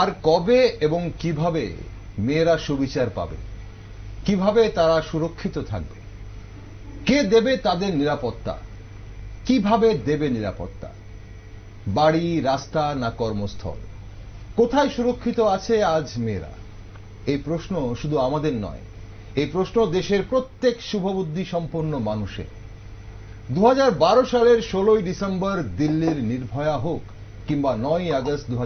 আর কবে এবং কিভাবে মেয়েরা সুবিচার পাবে কিভাবে তারা সুরক্ষিত থাকবে কে দেবে তাদের নিরাপত্তা কিভাবে দেবে নিরাপত্তা বাড়ি রাস্তা না কর্মস্থল কোথায় সুরক্ষিত আছে আজ মেয়েরা এই প্রশ্ন শুধু আমাদের নয় এই প্রশ্ন দেশের প্রত্যেক শুভবুদ্ধি সম্পন্ন মানুষের দু সালের ষোলোই ডিসেম্বর দিল্লির নির্ভয়া হোক কিংবা নয় আগস্ট দু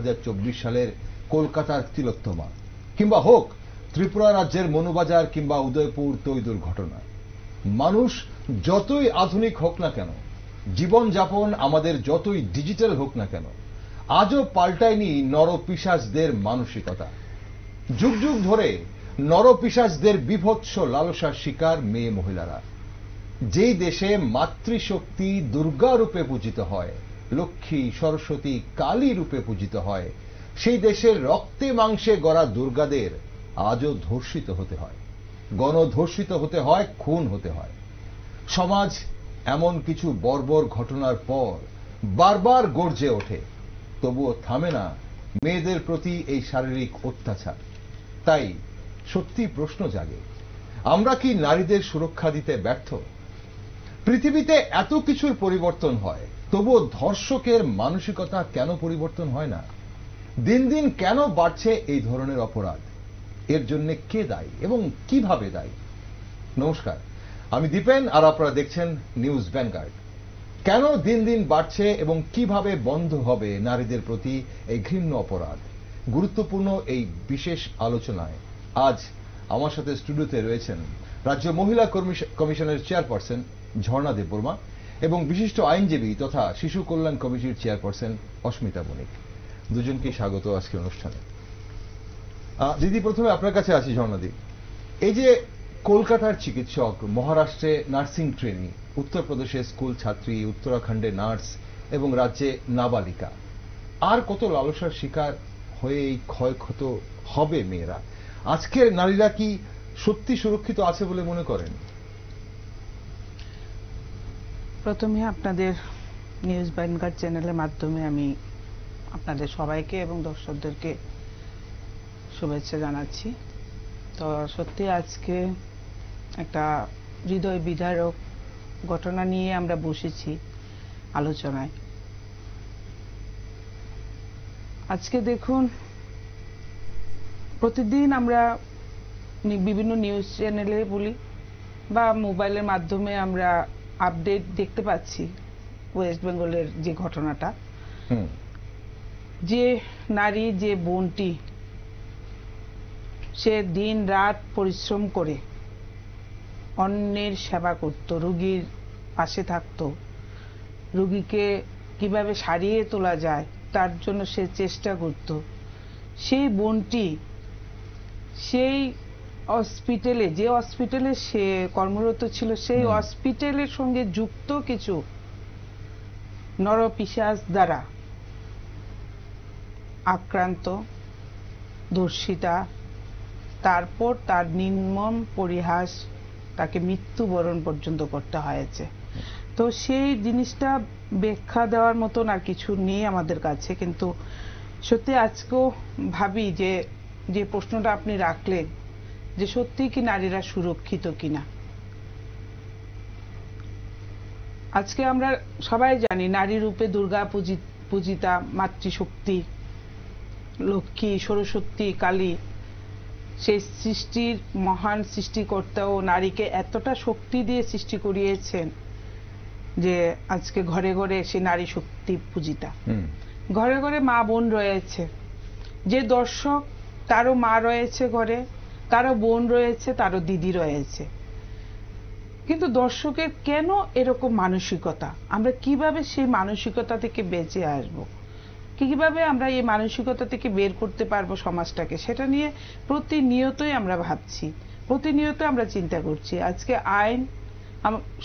সালের কলকাতার তিলোত্তমা কিংবা হোক ত্রিপুরা রাজ্যের মনুবাজার কিংবা উদয়পুর তৈ দুর্ঘটনা মানুষ যতই আধুনিক হোক না কেন জীবন যাপন আমাদের যতই ডিজিটাল হোক না কেন আজও পাল্টায়নি নরপিশাসদের মানসিকতা যুগ যুগ ধরে নরপিশাসদের বিভৎস লালসার শিকার মেয়ে মহিলারা যেই দেশে মাতৃশক্তি দুর্গা রূপে পূজিত হয় লক্ষ্মী সরস্বতী কালী রূপে পূজিত হয় সেই দেশের রক্তে মাংসে গড়া দুর্গাদের আজও ধর্ষিত হতে হয় গণধর্ষিত হতে হয় খুন হতে হয় সমাজ এমন কিছু বর্বর ঘটনার পর বারবার গর্জে ওঠে তবুও থামে না মেয়েদের প্রতি এই শারীরিক অত্যাচার তাই সত্যি প্রশ্ন জাগে আমরা কি নারীদের সুরক্ষা দিতে ব্যর্থ পৃথিবীতে এত কিছুর পরিবর্তন হয় তবুও ধর্ষকের মানসিকতা কেন পরিবর্তন হয় না দিন দিন কেন বাড়ছে এই ধরনের অপরাধ এর জন্য কে দায়ী এবং কিভাবে দায়ী নমস্কার আমি দীপেন আর আপনারা দেখছেন নিউজ ব্যানগার্ড কেন দিন দিন বাড়ছে এবং কিভাবে বন্ধ হবে নারীদের প্রতি এই ঘৃণ্য অপরাধ গুরুত্বপূর্ণ এই বিশেষ আলোচনায় আজ আমার সাথে স্টুডিওতে রয়েছেন রাজ্য মহিলা কমিশনের চেয়ারপারসন ঝর্ণা দেববর্মা এবং বিশিষ্ট আইনজীবী তথা শিশু কল্যাণ কমিটির চেয়ারপারসন অস্মিতা বণিক দুজনকে স্বাগত আজকে অনুষ্ঠানে দিদি প্রথমে আপনার কাছে আসি ঝর্ণাদি এই যে কলকাতার চিকিৎসক মহারাষ্ট্রে নার্সিং ট্রেনিং উত্তরপ্রদেশে স্কুল ছাত্রী উত্তরাখণ্ডে নার্স এবং রাজ্যে নাবালিকা আর কত লালসার শিকার হয়ে এই ক্ষয়ক্ষত হবে মেয়েরা আজকের নারীরা কি সত্যি সুরক্ষিত আছে বলে মনে করেন প্রথমে আপনাদের নিউজ ব্যাংকার চ্যানেলের মাধ্যমে আমি আপনাদের সবাইকে এবং দর্শকদেরকে শুভেচ্ছা জানাচ্ছি তো সত্যি আজকে একটা হৃদয় বিধারক ঘটনা নিয়ে আমরা বসেছি আলোচনায় আজকে দেখুন প্রতিদিন আমরা বিভিন্ন নিউজ চ্যানেলে বলি বা মোবাইলের মাধ্যমে আমরা আপডেট দেখতে পাচ্ছি ওয়েস্ট বেঙ্গলের যে ঘটনাটা যে নারী যে বোনটি সে দিন রাত পরিশ্রম করে অন্যের সেবা করত রুগীর পাশে থাকতো রুগীকে কিভাবে সারিয়ে তোলা যায় তার জন্য সে চেষ্টা করত সেই বোনটি সেই হসপিটালে যে হসপিটালে সে কর্মরত ছিল সেই হসপিটালের সঙ্গে যুক্ত কিছু নরপিশাস দ্বারা আক্রান্ত দর্শিতা তারপর তার নির্মম পরিহাস তাকে মৃত্যুবরণ পর্যন্ত করতে হয়েছে তো সেই জিনিসটা ব্যাখ্যা দেওয়ার মতন আর কিছু নেই আমাদের কাছে কিন্তু সত্যি আজকেও ভাবি যে যে প্রশ্নটা আপনি রাখলেন যে সত্যি কি নারীরা সুরক্ষিত কিনা আজকে আমরা সবাই জানি নারী রূপে দুর্গা পূজিতা মাতৃশক্তি লক্ষ্মী সরস্বতী কালী সেই সৃষ্টির মহান ও নারীকে এতটা শক্তি দিয়ে সৃষ্টি করিয়েছেন যে আজকে ঘরে ঘরে সে নারী শক্তি পূজিতা ঘরে ঘরে মা বোন রয়েছে যে দর্শক তারও মা রয়েছে ঘরে তারও বোন রয়েছে তারও দিদি রয়েছে কিন্তু দর্শকের কেন এরকম মানসিকতা আমরা কিভাবে সেই মানসিকতা থেকে বেঁচে আসবো কিভাবে আমরা এই মানসিকতা থেকে বের করতে পারবো সমাজটাকে সেটা নিয়ে প্রতিনিয়তই আমরা ভাবছি প্রতিনিয়ত আমরা চিন্তা করছি আজকে আইন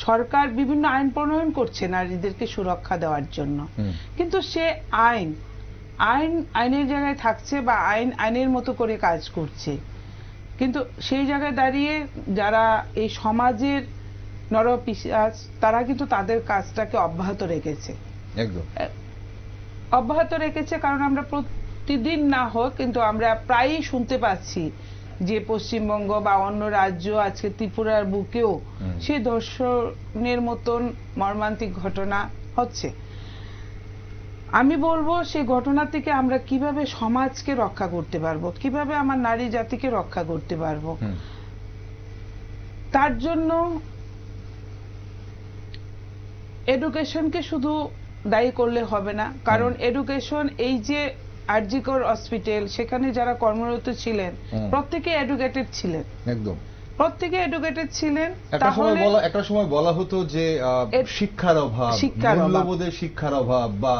সরকার বিভিন্ন আইন প্রণয়ন করছে নারীদেরকে সুরক্ষা দেওয়ার জন্য কিন্তু সে আইন আইন আইনের জায়গায় থাকছে বা আইন আইনের মতো করে কাজ করছে কিন্তু সেই জায়গায় দাঁড়িয়ে যারা এই সমাজের নরপিসাজ তারা কিন্তু তাদের কাজটাকে অব্যাহত রেখেছে একদম অব্যাহত রেখেছে কারণ আমরা প্রতিদিন না হোক কিন্তু আমরা প্রায়ই শুনতে পাচ্ছি যে পশ্চিমবঙ্গ বা অন্য রাজ্য আজকে ত্রিপুরার বুকেও সে ধর্ষণের মতন মর্মান্তিক ঘটনা হচ্ছে আমি বলবো সে ঘটনা থেকে আমরা কিভাবে সমাজকে রক্ষা করতে পারবো কিভাবে আমার নারী জাতিকে রক্ষা করতে পারবো তার জন্য এডুকেশনকে শুধু দায়ী করলে হবে না কারণ এডুকেশন এই যে আরজিকর হসপিটাল সেখানে যারা কর্মরত ছিলেন প্রত্যেকে এডুকেটেড ছিলেন একদম প্রত্যেকে এডুকেটেড ছিলেন একটা সময় বলা একটা সময় বলা হতো যে শিক্ষার অভাব মূল্যবোধের শিক্ষার অভাব বা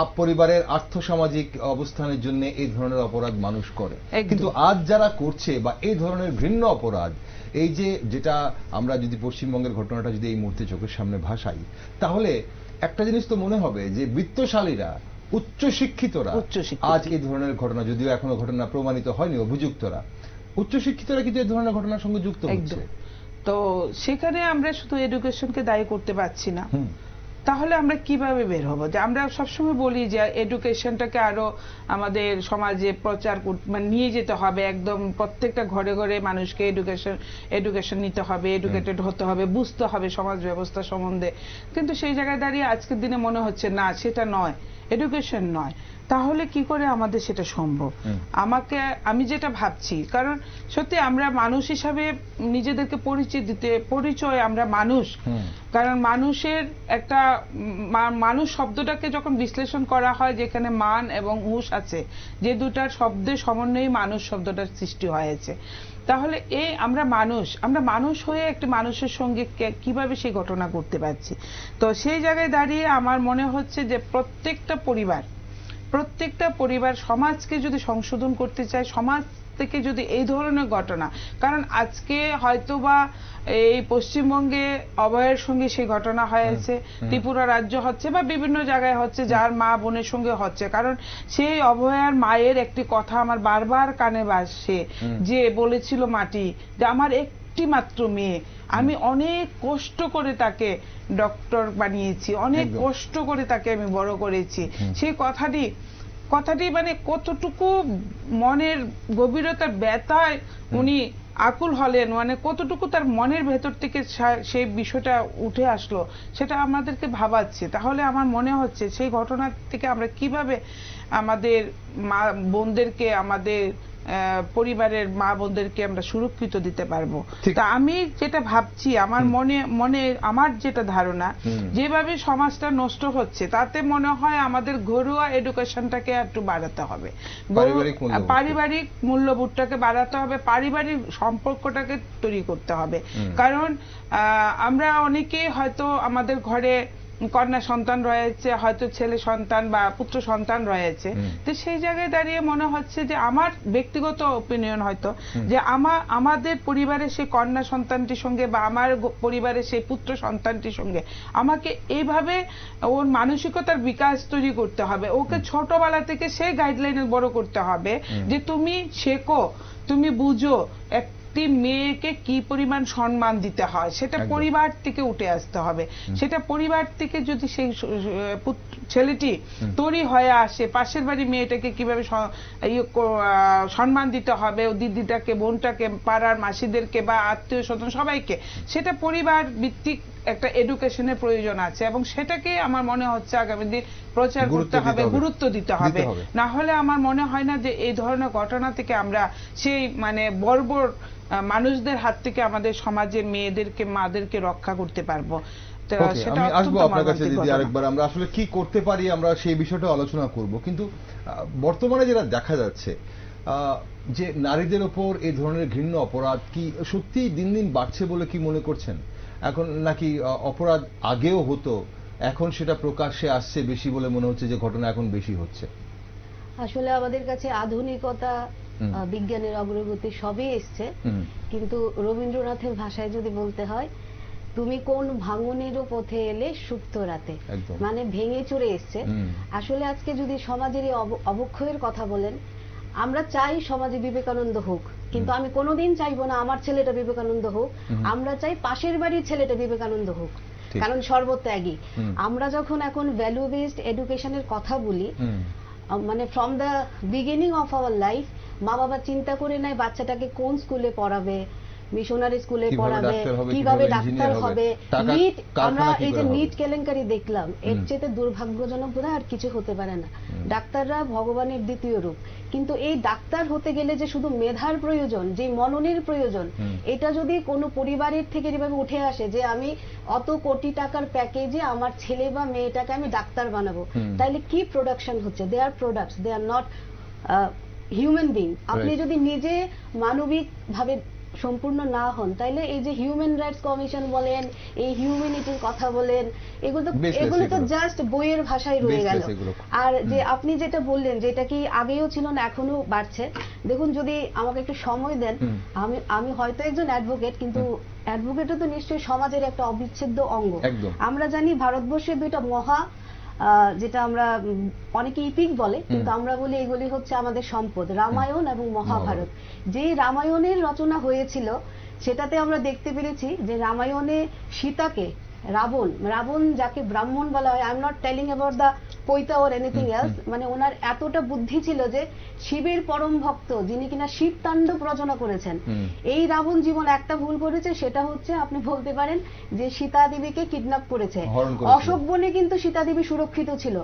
আপ পরিবারের আর্থসামাজিক অবস্থানের জন্য এই ধরনের অপরাধ মানুষ করে কিন্তু আজ যারা করছে বা এই ধরনের ঘৃণ্য অপরাধ এই যে যেটা আমরা যদি পশ্চিমবঙ্গের ঘটনাটা যদি এই মুহূর্তে চোখের সামনে ভাসাই তাহলে একটা জিনিস তো মনে হবে যে বৃত্তশালীরা উচ্চ আজ এই ধরনের ঘটনা যদিও এখনো ঘটনা প্রমাণিত হয়নি অভিযুক্তরা উচ্চশিক্ষিতরা কিন্তু এই ধরনের ঘটনার সঙ্গে যুক্ত হচ্ছে তো সেখানে আমরা শুধু এডুকেশনকে দায়ী করতে পারছি না তাহলে আমরা কিভাবে বের হব যে আমরা সবসময় বলি যে এডুকেশনটাকে আরো আমাদের সমাজে প্রচার মানে নিয়ে যেতে হবে একদম প্রত্যেকটা ঘরে ঘরে মানুষকে এডুকেশন এডুকেশন নিতে হবে এডুকেটেড হতে হবে বুঝতে হবে সমাজ ব্যবস্থা সম্বন্ধে কিন্তু সেই জায়গায় দাঁড়িয়ে আজকের দিনে মনে হচ্ছে না সেটা নয় এডুকেশন নয় তাহলে কি করে আমাদের সেটা সম্ভব আমাকে আমি যেটা ভাবছি কারণ সত্যি আমরা মানুষ হিসাবে নিজেদেরকে পরিচয় দিতে পরিচয় আমরা মানুষ কারণ মানুষের একটা মানুষ শব্দটাকে যখন বিশ্লেষণ করা হয় যেখানে মান এবং উষ আছে যে দুটার শব্দের সমন্বয়ে মানুষ শব্দটার সৃষ্টি হয়েছে তাহলে এই আমরা মানুষ আমরা মানুষ হয়ে একটি মানুষের সঙ্গে কিভাবে সেই ঘটনা করতে পারছি তো সেই জায়গায় দাঁড়িয়ে আমার মনে হচ্ছে যে প্রত্যেকটা পরিবার প্রত্যেকটা পরিবার সমাজকে যদি সংশোধন করতে চায় সমাজ থেকে যদি এই ধরনের ঘটনা কারণ আজকে হয়তোবা এই পশ্চিমবঙ্গে অভয়ের সঙ্গে সেই ঘটনা হয়েছে ত্রিপুরা রাজ্য হচ্ছে বা বিভিন্ন জায়গায় হচ্ছে যার মা বোনের সঙ্গে হচ্ছে কারণ সেই অভয়ার মায়ের একটি কথা আমার বারবার কানে বাসে যে বলেছিল মাটি যে আমার এক একটি মাত্র মেয়ে আমি অনেক কষ্ট করে তাকে ডক্টর বানিয়েছি অনেক কষ্ট করে তাকে আমি বড় করেছি সেই কথাটি কথাটি মানে কতটুকু মনের গভীরতার ব্যথায় উনি আকুল হলেন মানে কতটুকু তার মনের ভেতর থেকে সেই বিষয়টা উঠে আসলো সেটা আমাদেরকে ভাবাচ্ছে তাহলে আমার মনে হচ্ছে সেই ঘটনা থেকে আমরা কিভাবে আমাদের মা বোনদেরকে আমাদের পরিবারের মা বোনদেরকে আমরা সুরক্ষিত দিতে পারবো তা আমি যেটা ভাবছি আমার মনে মনে আমার যেটা ধারণা যেভাবে সমাজটা নষ্ট হচ্ছে তাতে মনে হয় আমাদের ঘরোয়া এডুকেশনটাকে একটু বাড়াতে হবে পারিবারিক মূল্যবোধটাকে বাড়াতে হবে পারিবারিক সম্পর্কটাকে তৈরি করতে হবে কারণ আমরা অনেকে হয়তো আমাদের ঘরে কন্যা সন্তান রয়েছে হয়তো ছেলে সন্তান বা পুত্র সন্তান রয়েছে তো সেই জায়গায় দাঁড়িয়ে মনে হচ্ছে যে আমার ব্যক্তিগত ওপিনিয়ন হয়তো যে আমার আমাদের পরিবারের সেই কন্যা সন্তানটির সঙ্গে বা আমার পরিবারের সেই পুত্র সন্তানটির সঙ্গে আমাকে এইভাবে ওর মানসিকতার বিকাশ তৈরি করতে হবে ওকে ছোটবেলা থেকে সেই গাইডলাইনে বড় করতে হবে যে তুমি শেখো তুমি বুঝো এক একটি মেয়েকে কি পরিমাণ সম্মান দিতে হয় সেটা পরিবার থেকে উঠে আসতে হবে সেটা পরিবার থেকে যদি সেই ছেলেটি তৈরি হয়ে আসে পাশের বাড়ির মেয়েটাকে কিভাবে ইয়ে সম্মান দিতে হবে ও দিদিটাকে বোনটাকে পাড়ার মাসিদেরকে বা আত্মীয় স্বজন সবাইকে সেটা পরিবার ভিত্তিক একটা এডুকেশনের প্রয়োজন আছে এবং সেটাকে আমার মনে হচ্ছে আগামী দিন প্রচার করতে হবে গুরুত্ব দিতে হবে না হলে আমার মনে হয় না যে এই ধরনের ঘটনা থেকে আমরা সেই মানে বর্বর মানুষদের হাত থেকে আমাদের সমাজের মেয়েদেরকে মাদেরকে রক্ষা করতে পারবো আমি আসবো আপনার কাছে দিদি আরেকবার আমরা আসলে কি করতে পারি আমরা সেই বিষয়টা আলোচনা করব কিন্তু বর্তমানে যেটা দেখা যাচ্ছে যে নারীদের ওপর এই ধরনের ঘৃণ্য অপরাধ কি সত্যি দিন দিন বাড়ছে বলে কি মনে করছেন এখন নাকি অপরাধ আগেও হতো এখন সেটা প্রকাশ্যে আসছে বেশি বলে মনে হচ্ছে যে ঘটনা এখন বেশি হচ্ছে আসলে আমাদের কাছে আধুনিকতা বিজ্ঞানের অগ্রগতি সবই এসছে কিন্তু রবীন্দ্রনাথের ভাষায় যদি বলতে হয় তুমি কোন ভাঙনেরও পথে এলে সুপ্ত রাতে মানে ভেঙে চড়ে এসছে আসলে আজকে যদি সমাজের অবক্ষয়ের কথা বলেন আমরা চাই সমাজে বিবেকানন্দ হোক কিন্তু আমি কোনোদিন চাইবো না আমার ছেলেটা বিবেকানন্দ হোক আমরা চাই পাশের বাড়ির ছেলেটা বিবেকানন্দ হোক কারণ সর্বত্যাগী আমরা যখন এখন ভ্যালু বেসড এডুকেশনের কথা বলি মানে from the beginning of our life মা বাবা চিন্তা করে নেয় বাচ্চাটাকে কোন স্কুলে পড়াবে মিশনারি স্কুলে পড়াবে কিভাবে ডাক্তার হবে নিট আমরা এই যে নিট কেলেঙ্কারি দেখলাম এর চেয়ে দুর্ভাগ্যজনক বোধ আর কিছু হতে পারে না ডাক্তাররা ভগবানের দ্বিতীয় রূপ কিন্তু এই ডাক্তার হতে গেলে যে শুধু মেধার প্রয়োজন যে মননের প্রয়োজন এটা যদি কোনো পরিবারের থেকে যেভাবে উঠে আসে যে আমি অত কোটি টাকার প্যাকেজে আমার ছেলে বা মেয়েটাকে আমি ডাক্তার বানাবো তাহলে কি প্রোডাকশন হচ্ছে they are products they are not human being আপনি যদি নিজে মানবিক ভাবে সম্পূর্ণ না হন তাইলে এই যে হিউম্যান রাইটস কমিশন বলেন এই হিউম্যানিটির কথা বলেন এগুলো তো এগুলো তো জাস্ট বইয়ের ভাষায় রয়ে গেল আর যে আপনি যেটা বললেন যে এটা কি আগেও ছিল না এখনো বাড়ছে দেখুন যদি আমাকে একটু সময় দেন আমি আমি হয়তো একজন অ্যাডভোকেট কিন্তু অ্যাডভোকেটও তো নিশ্চয়ই সমাজের একটা অবিচ্ছেদ্য অঙ্গ আমরা জানি ভারতবর্ষের দুইটা মহা যেটা আমরা অনেকে ইপিক বলে কিন্তু আমরা বলি এগুলি হচ্ছে আমাদের সম্পদ রামায়ণ এবং মহাভারত যে রামায়ণের রচনা হয়েছিল সেটাতে আমরা দেখতে পেরেছি যে রামায়ণে সীতাকে রাবণ রাবণ যাকে ব্রাহ্মণ বলা হয় I am not telling about the পৈতা ওর এনিথিং এলস মানে ওনার এতটা বুদ্ধি ছিল যে শিবের পরম ভক্ত যিনি কিনা শিব তাণ্ডব রচনা করেছেন এই রাবণ জীবন একটা ভুল করেছে সেটা হচ্ছে আপনি বলতে পারেন যে সীতা দেবীকে কিডন্যাপ করেছে অশোক বনে কিন্তু সীতা দেবী সুরক্ষিত ছিল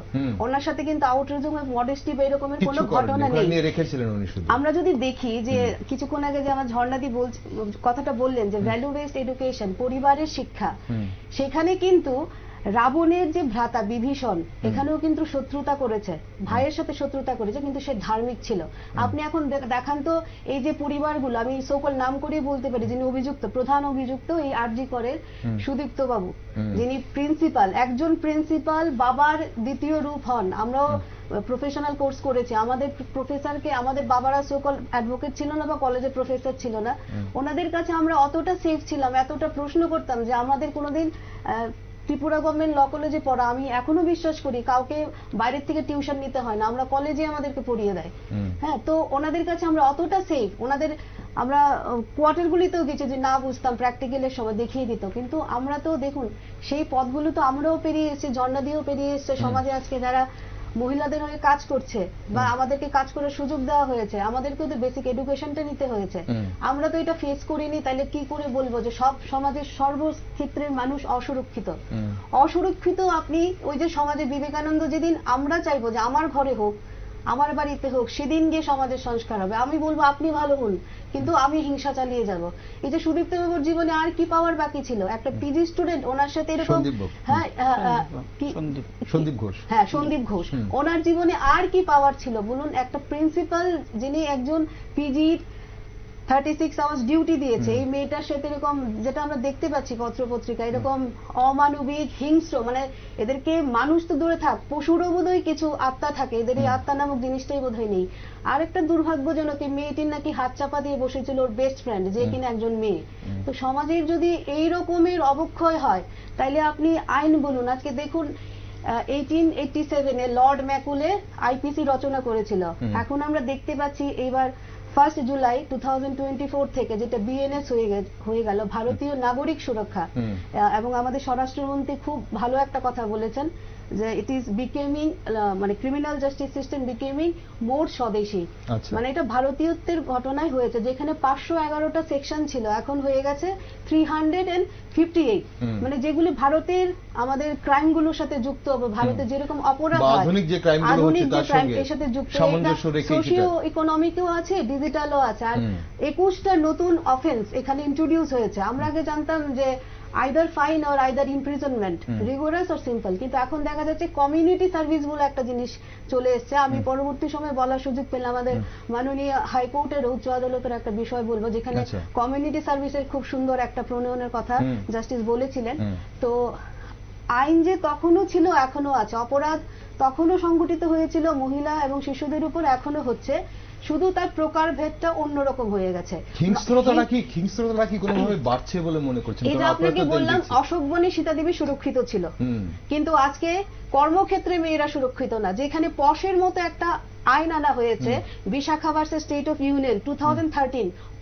ওনার সাথে কিন্তু আউটরিজম অফ মডেস্টি বা এরকমের কোনো ঘটনা নেই আমরা যদি দেখি যে কিছুক্ষণ আগে যে আমার ঝর্ণাদি বলছে কথাটা বললেন যে ভ্যালু বেসড এডুকেশন পরিবারের শিক্ষা সে সেখানে কিন্তু রাবণের যে ভ্রাতা বিভীষণ এখানেও কিন্তু শত্রুতা করেছে ভাইয়ের সাথে শত্রুতা করেছে কিন্তু সে ধার্মিক ছিল আপনি এখন দেখান তো এই যে পরিবারগুলো আমি সকল নাম করে বলতে পারি যিনি অভিযুক্ত প্রধান অভিযুক্ত এই আরজি করের সুদীপ্ত বাবু যিনি প্রিন্সিপাল একজন প্রিন্সিপাল বাবার দ্বিতীয় রূপ হন আমরাও প্রফেশনাল কোর্স করেছি আমাদের প্রফেসরকে আমাদের বাবারা সকল অ্যাডভোকেট ছিল না বা কলেজের প্রফেসর ছিল না ওনাদের কাছে আমরা অতটা সেফ ছিলাম এতটা প্রশ্ন করতাম যে আমাদের কোনোদিন ত্রিপুরা গভর্নমেন্ট ল কলেজে পড়া আমি এখনো বিশ্বাস করি কাউকে বাইরের থেকে টিউশন নিতে হয় না আমরা কলেজে আমাদেরকে পড়িয়ে দেয় হ্যাঁ তো ওনাদের কাছে আমরা অতটা সেফ ওনাদের আমরা গুলিতেও গেছি যে না বুঝতাম প্র্যাকটিক্যালের সময় দেখিয়ে দিত কিন্তু আমরা তো দেখুন সেই পথগুলো তো আমরাও পেরিয়ে এসেছি জন্ডা দিয়েও পেরিয়ে এসছে সমাজে আজকে যারা মহিলাদের হয়ে কাজ করছে বা আমাদেরকে কাজ করার সুযোগ দেওয়া হয়েছে আমাদেরকেও তো বেসিক এডুকেশনটা নিতে হয়েছে আমরা তো এটা ফেস করিনি তাহলে কি করে বলবো যে সব সমাজের সর্বক্ষেত্রের মানুষ অসুরক্ষিত অসুরক্ষিত আপনি ওই যে সমাজে বিবেকানন্দ যেদিন আমরা চাইবো যে আমার ঘরে হোক আমার বাড়িতে হোক সেদিন গিয়ে সমাজের সংস্কার হবে আমি বলবো আপনি ভালো হন কিন্তু আমি হিংসা চালিয়ে যাব এই যে সুদীপ্ত বাবুর জীবনে আর কি পাওয়ার বাকি ছিল একটা পিজি স্টুডেন্ট ওনার সাথে এরকম হ্যাঁ, হ্যাঁ, হ্যাঁ সন্দীপ ঘোষ হ্যাঁ সন্দীপ ঘোষ ওনার জীবনে আর কি পাওয়ার ছিল বলুন একটা প্রিন্সিপাল যিনি একজন পিজির থার্টি সিক্স আওয়ার্স ডিউটি দিয়েছে এই মেয়েটার সাথে এরকম যেটা আমরা দেখতে পাচ্ছি পত্রপত্রিকা এরকম অমানবিক হিংস্র মানে এদেরকে মানুষ তো দূরে থাক পশুরও বোধহয় কিছু আত্মা থাকে এদের এই আত্মা নামক জিনিসটাই বোধহয় নেই আরেকটা দুর্ভাগ্যজনক এই মেয়েটির নাকি হাত চাপা দিয়ে বসেছিল ওর বেস্ট ফ্রেন্ড যে কিনা একজন মেয়ে তো সমাজের যদি এই রকমের অবক্ষয় হয় তাইলে আপনি আইন বলুন আজকে দেখুন এইটিন এইটটি সেভেনে লর্ড ম্যাকুলে আইপিসি রচনা করেছিল এখন আমরা দেখতে পাচ্ছি এইবার ফার্স্ট জুলাই টু থেকে যেটা বিএনএস হয়ে হয়ে গেল ভারতীয় নাগরিক সুরক্ষা এবং আমাদের স্বরাষ্ট্রমন্ত্রী খুব ভালো একটা কথা বলেছেন যে ইট ইজ বিকেমিং মানে criminal justice system becoming more swadeshi আচ্ছা। মানে এটা ভারতীয়ত্বের ঘটনায় হয়েছে যেখানে পাঁচশো এগারোটা সেকশন ছিল এখন হয়ে গেছে three hundred and fifty eight মানে যেগুলি ভারতের আমাদের ক্রাইম গুলোর সাথে যুক্ত ভারতে যেরকম অপরাধ আধুনিক যে ক্রাইম আধুনিক যে ক্রাইম এর সাথে যুক্ত সোশিও ইকোনমিকও আছে ডিজিটালও আছে আর একুশটা নতুন অফেন্স এখানে ইন্ট্রোডিউস হয়েছে আমরা আগে জানতাম যে আইদার ফাইন আর আইদার ইমপ্রিজনমেন্ট রিগোরাস আর সিম্পল কিন্তু এখন দেখা যাচ্ছে কমিউনিটি সার্ভিস বলে একটা জিনিস চলে এসছে আমি পরবর্তী সময় বলার সুযোগ পেলাম আমাদের মাননীয় হাইকোর্টের উচ্চ আদালতের একটা বিষয় বলবো যেখানে কমিউনিটি আচ্ছা। সার্ভিসের খুব সুন্দর একটা প্রণয়নের কথা জাস্টিস বলেছিলেন তো আইন যে তখনও ছিল এখনো আছে অপরাধ তখনও সংগঠিত হয়েছিল মহিলা এবং শিশুদের উপর এখনো হচ্ছে শুধু তার প্রকার ভেদটা অন্যরকম হয়ে গেছে হিংস্রতাটা কি হিংস্রতাটা কি কোনোভাবে বাড়ছে বলে মনে করছেন এটা আপনাকে বললাম সীতা দেবী সুরক্ষিত ছিল কিন্তু আজকে কর্মক্ষেত্রে মেয়েরা সুরক্ষিত না যেখানে পশের মতো একটা আইন আনা হয়েছে Vishakha versus state of union to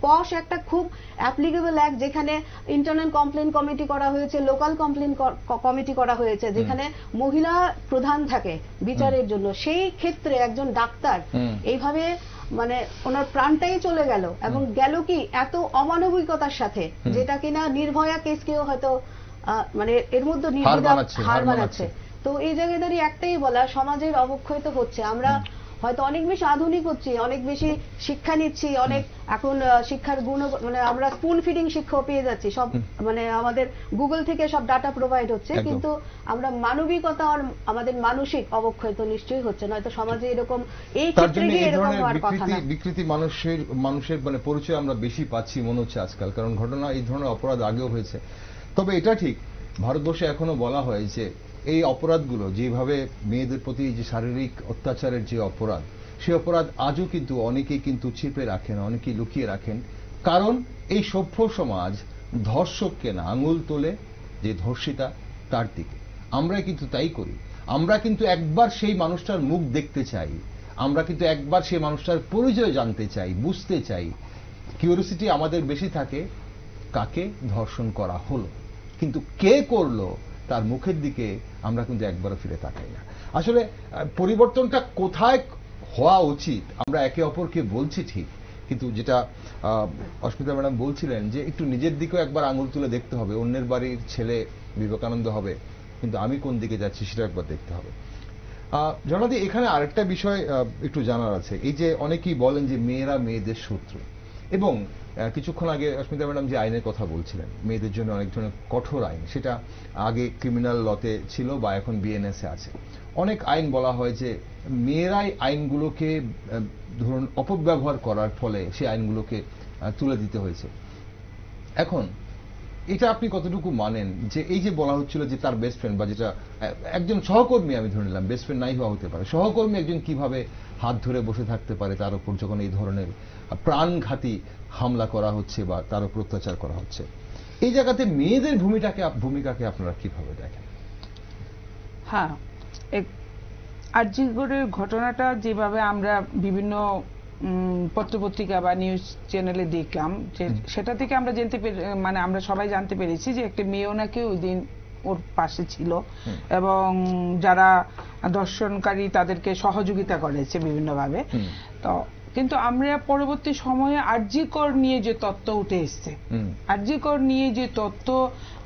POSH একটা খুব অ্যাপ্লিকেবল অ্যাক্ট যেখানে ইন্টারনাল কমপ্লেন কমিটি করা হয়েছে লোকাল কমপ্লেন কমিটি করা হয়েছে যেখানে মহিলা প্রধান থাকে বিচারের জন্য সেই ক্ষেত্রে একজন ডাক্তার এইভাবে মানে ওনার প্রাণটাই চলে গেল এবং গেল কি এত অমানবিকতার সাথে যেটা কিনা নির্ভয়া কেস কেউ হয়তো মানে এর মধ্যে হার মানাচ্ছে তো এই জায়গায় দাঁড়িয়ে একটাই বলা সমাজের অবক্ষয় তো হচ্ছে আমরা হয়তো অনেক বেশি আধুনিক হচ্ছি অনেক বেশি শিক্ষা নিচ্ছি অনেক এখন শিক্ষার গুণ মানে আমরা স্পুন ফিডিং শিক্ষা পেয়ে যাচ্ছি সব মানে আমাদের গুগল থেকে সব ডাটা প্রোভাইড হচ্ছে কিন্তু আমরা মানবিকতা আর আমাদের মানসিক অবক্ষয় তো নিশ্চয়ই হচ্ছে নয়তো সমাজে এরকম এই ক্ষেত্রে বিকৃতি মানুষের মানুষের মানে পরিচয় আমরা বেশি পাচ্ছি মনে হচ্ছে আজকাল কারণ ঘটনা এই ধরনের অপরাধ আগেও হয়েছে তবে এটা ঠিক ভারতবর্ষে এখনো বলা হয় যে এই অপরাধগুলো যেভাবে মেয়েদের প্রতি যে শারীরিক অত্যাচারের যে অপরাধ সে অপরাধ আজও কিন্তু অনেকেই কিন্তু চেপে রাখেন অনেকেই লুকিয়ে রাখেন কারণ এই সভ্য সমাজ ধর্ষককে না আঙুল তোলে যে ধর্ষিতা তার দিকে আমরা কিন্তু তাই করি আমরা কিন্তু একবার সেই মানুষটার মুখ দেখতে চাই আমরা কিন্তু একবার সেই মানুষটার পরিচয় জানতে চাই বুঝতে চাই কিউরিসিটি আমাদের বেশি থাকে কাকে ধর্ষণ করা হলো কিন্তু কে করলো তার মুখের দিকে আমরা কিন্তু একবারও ফিরে তাকাই না আসলে পরিবর্তনটা কোথায় হওয়া উচিত আমরা একে অপরকে বলছি ঠিক কিন্তু যেটা অস্মিতা ম্যাডাম বলছিলেন যে একটু নিজের দিকেও একবার আঙুল তুলে দেখতে হবে অন্যের বাড়ির ছেলে বিবেকানন্দ হবে কিন্তু আমি কোন দিকে যাচ্ছি সেটা একবার দেখতে হবে জনাদি এখানে আরেকটা বিষয় একটু জানার আছে এই যে অনেকেই বলেন যে মেয়েরা মেয়েদের শত্রু এবং কিছুক্ষণ আগে রশ্মিতা ম্যাডাম যে আইনের কথা বলছিলেন মেয়েদের জন্য অনেক ধরনের কঠোর আইন সেটা আগে ক্রিমিনাল লতে ছিল বা এখন এ আছে অনেক আইন বলা হয় যে মেয়েরাই আইনগুলোকে ধরুন অপব্যবহার করার ফলে সে আইনগুলোকে তুলে দিতে হয়েছে এখন এটা আপনি কতটুকু মানেন যে এই যে বলা হচ্ছিল যে তার বেস্ট ফ্রেন্ড বা যেটা একজন সহকর্মী আমি ধরে নিলাম বেস্ট ফ্রেন্ড নাই হওয়া হতে পারে সহকর্মী একজন কিভাবে হাত ধরে বসে থাকতে পারে তার উপর যখন এই ধরনের প্রাণঘাতী হামলা করা হচ্ছে বা তার উপর অত্যাচার করা হচ্ছে এই জায়গাতে মেয়েদের ভূমিটাকে ভূমিকাকে আপনারা কিভাবে দেখেন হ্যাঁ আরজিগড়ের ঘটনাটা যেভাবে আমরা বিভিন্ন পত্রপত্রিকা বা নিউজ চ্যানেলে দেখলাম যে সেটা থেকে আমরা জানতে মানে আমরা সবাই জানতে পেরেছি যে একটা মেয়েও নাকি ওই দিন ওর পাশে ছিল এবং যারা দর্শনকারী তাদেরকে সহযোগিতা করেছে বিভিন্নভাবে তো কিন্তু আমরা পরবর্তী সময়ে কর নিয়ে যে তত্ত্ব উঠে এসছে কর নিয়ে যে তত্ত্ব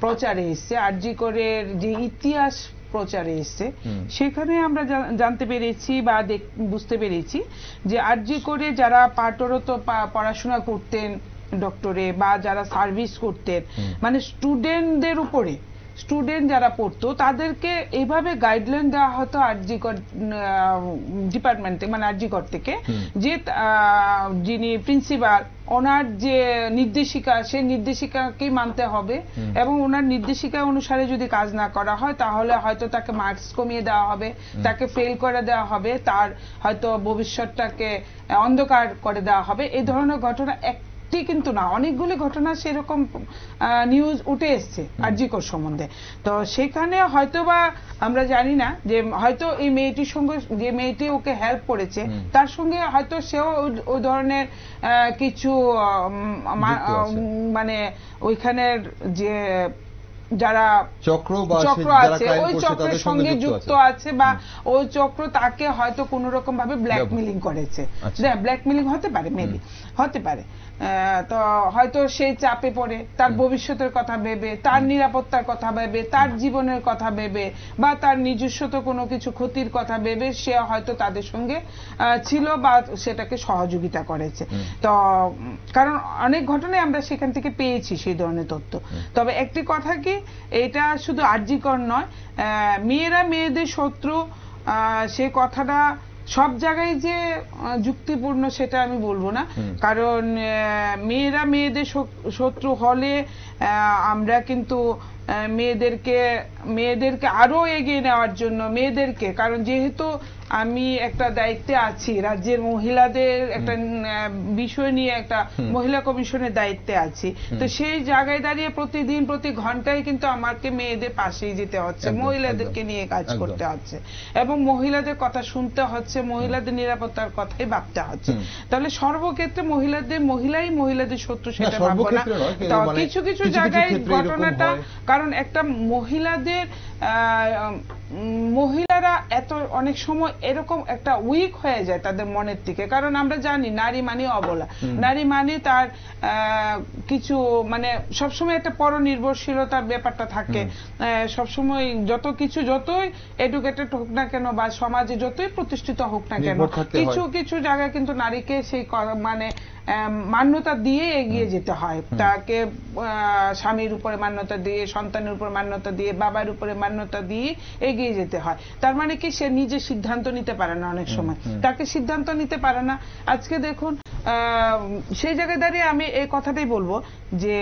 প্রচারে এসছে করের যে ইতিহাস প্রচারে এসছে সেখানে আমরা জানতে পেরেছি বা বুঝতে পেরেছি যে আরজি করে যারা পাঠরত পড়াশোনা করতেন ডক্টরে বা যারা সার্ভিস করতেন মানে স্টুডেন্টদের উপরে স্টুডেন্ট যারা পড়তো তাদেরকে এভাবে গাইডলাইন দেওয়া হতো আরজিকর ডিপার্টমেন্ট মানে আরজিকর থেকে যে যিনি প্রিন্সিপাল ওনার যে নির্দেশিকা সেই নির্দেশিকাকেই মানতে হবে এবং ওনার নির্দেশিকা অনুসারে যদি কাজ না করা হয় তাহলে হয়তো তাকে মার্কস কমিয়ে দেওয়া হবে তাকে ফেল করে দেওয়া হবে তার হয়তো ভবিষ্যৎটাকে অন্ধকার করে দেওয়া হবে এই ধরনের ঘটনা এক সত্যি কিন্তু না অনেকগুলি ঘটনা সেরকম নিউজ উঠে এসছে আরজিকর সম্বন্ধে তো সেখানে হয়তো বা আমরা জানি না যে হয়তো এই মেয়েটির সঙ্গে যে মেয়েটি ওকে হেল্প করেছে তার সঙ্গে হয়তো সেও ও ধরনের কিছু মানে ওইখানের যে যারা চক্র চক্র আছে ওই চক্রের সঙ্গে যুক্ত আছে বা ওই চক্র তাকে হয়তো কোন রকম ভাবে ব্ল্যাকমেলিং করেছে ব্ল্যাকমেলিং আচ্ছা। হতে পারে মেবি হতে পারে তো হয়তো সেই চাপে পড়ে তার ভবিষ্যতের কথা ভেবে তার নিরাপত্তার কথা ভেবে তার জীবনের কথা ভেবে বা তার নিজস্ব তো কোনো কিছু ক্ষতির কথা ভেবে সে হয়তো তাদের সঙ্গে ছিল বা সেটাকে সহযোগিতা করেছে তো কারণ অনেক ঘটনায় আমরা সেখান থেকে পেয়েছি সেই ধরনের তথ্য তবে একটি কথা কি এটা শুধু আর্যিকর নয় মেয়েরা মেয়েদের শত্রু সে কথাটা সব জায়গায় যে যুক্তিপূর্ণ সেটা আমি বলবো না কারণ মেয়েরা মেয়েদের শত্রু হলে আমরা কিন্তু মেয়েদেরকে মেয়েদেরকে আরো এগিয়ে নেওয়ার জন্য মেয়েদেরকে কারণ যেহেতু আমি একটা দায়িত্বে আছি রাজ্যের মহিলাদের একটা বিষয় নিয়ে একটা মহিলা কমিশনের দায়িত্বে আছি তো সেই জায়গায় দাঁড়িয়ে প্রতিদিন প্রতি ঘন্টায় কিন্তু আমাকে মেয়েদের পাশেই যেতে হচ্ছে মহিলাদেরকে নিয়ে কাজ করতে হচ্ছে এবং মহিলাদের কথা শুনতে হচ্ছে মহিলাদের নিরাপত্তার কথাই ভাবতে হচ্ছে তাহলে সর্বক্ষেত্রে মহিলাদের মহিলাই মহিলাদের শত্রু হ্যাঁ, সেটা ভাববো না মানে কিছু কিছু জায়গায় ঘটনাটা কারণ একটা মহিলাদের মহিলা মহিলারা এত অনেক সময় এরকম একটা উইক হয়ে যায় তাদের মনের থেকে কারণ আমরা জানি নারী মানে অবলা নারী মানে তার কিছু মানে সবসময় একটা পরনির্ভরশীলতার ব্যাপারটা থাকে সবসময় যত কিছু যতই এডুকেটেড হোক না কেন বা সমাজে যতই প্রতিষ্ঠিত হোক না কেন কিছু কিছু জায়গায় কিন্তু নারীকে সেই মানে মান্যতা দিয়ে এগিয়ে যেতে হয় তাকে স্বামীর উপরে মান্যতা দিয়ে সন্তানের উপরে মান্যতা দিয়ে বাবার উপরে মান্যতা দিয়ে এগিয়ে যেতে হয় তার মানে কি সে নিজে সিদ্ধান্ত নিতে পারে না অনেক সময় তাকে সিদ্ধান্ত নিতে পারে না আজকে দেখুন সেই জায়গায় দাঁড়িয়ে আমি এই কথাটাই বলবো যে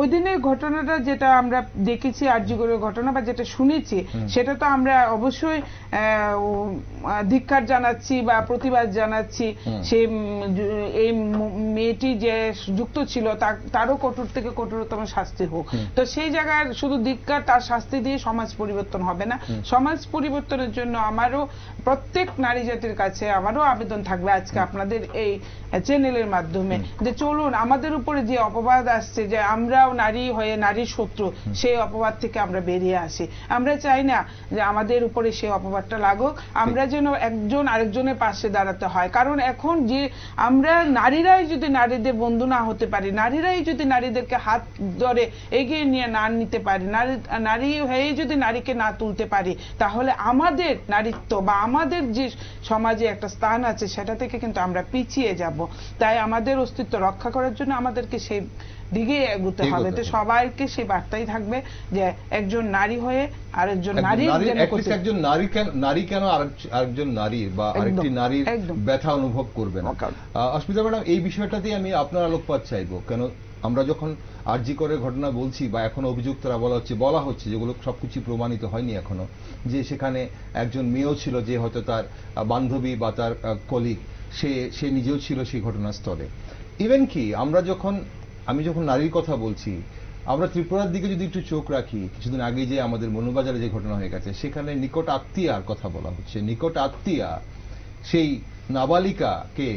ওই দিনের ঘটনাটা যেটা আমরা দেখেছি আর্যগরের ঘটনা বা যেটা শুনেছি সেটা তো আমরা অবশ্যই ধিক্ষার জানাচ্ছি বা প্রতিবাদ জানাচ্ছি সে এই মেয়েটি যে যুক্ত ছিল তারও কঠোর থেকে কঠোরতম শাস্তি হোক তো সেই জায়গায় শুধু ধিক্ষার তার শাস্তি দিয়ে সমাজ পরিবর্তন হবে না সমাজ পরিবর্তনের জন্য আমারও প্রত্যেক নারী জাতির কাছে আমারও আবেদন থাকবে আজকে আপনাদের এই চ্যানেলের মাধ্যমে যে চলুন আমাদের উপরে যে অপবাদ আসছে যে আমরাও নারী হয়ে নারীর শত্রু সেই অপবাদ থেকে আমরা বেরিয়ে আসি আমরা চাই না যে আমাদের উপরে সেই অপবাদটা লাগুক আমরা যেন একজন আরেকজনের পাশে দাঁড়াতে হয় কারণ এখন যে আমরা নারীরাই যদি নারীদের বন্ধু না হতে পারি নারীরাই যদি নারীদেরকে হাত ধরে এগিয়ে নিয়ে না নিতে পারি নারী নারী হয়ে যদি নারীকে না তুলতে পারি তাহলে আমাদের নারীত্ব বা আমাদের যে সমাজে একটা স্থান আছে সেটা থেকে কিন্তু আমরা পিছিয়ে যাব তাই আমাদের অস্তিত্ব রক্ষা করার জন্য আমাদেরকে সেই দিকে এগোতে হবে তো সবাইকে সেই বার্তাই থাকবে যে একজন নারী হয়ে আরেকজন নারী একজন নারী নারী কেন আরেকজন নারী বা আরেকটি নারীর ব্যথা অনুভব করবে না অস্মিতা ম্যাডাম এই বিষয়টাতে আমি আপনার আলোকপাত চাইবো কেন আমরা যখন আরজি করে ঘটনা বলছি বা এখন অভিযুক্তরা বলা হচ্ছে বলা হচ্ছে যেগুলো সবকিছু প্রমাণিত হয়নি এখনো যে সেখানে একজন মেয়েও ছিল যে হয়তো তার বান্ধবী বা তার কলিগ সে সে নিজেও ছিল সেই ঘটনাস্থলে ইভেন কি আমরা যখন আমি যখন নারীর কথা বলছি আমরা ত্রিপুরার দিকে যদি একটু চোখ রাখি কিছুদিন আগে যে আমাদের মনোবাজারে যে ঘটনা হয়ে গেছে সেখানে নিকট আত্মীয়ার কথা বলা হচ্ছে নিকট আত্মীয়া সেই নাবালিকাকে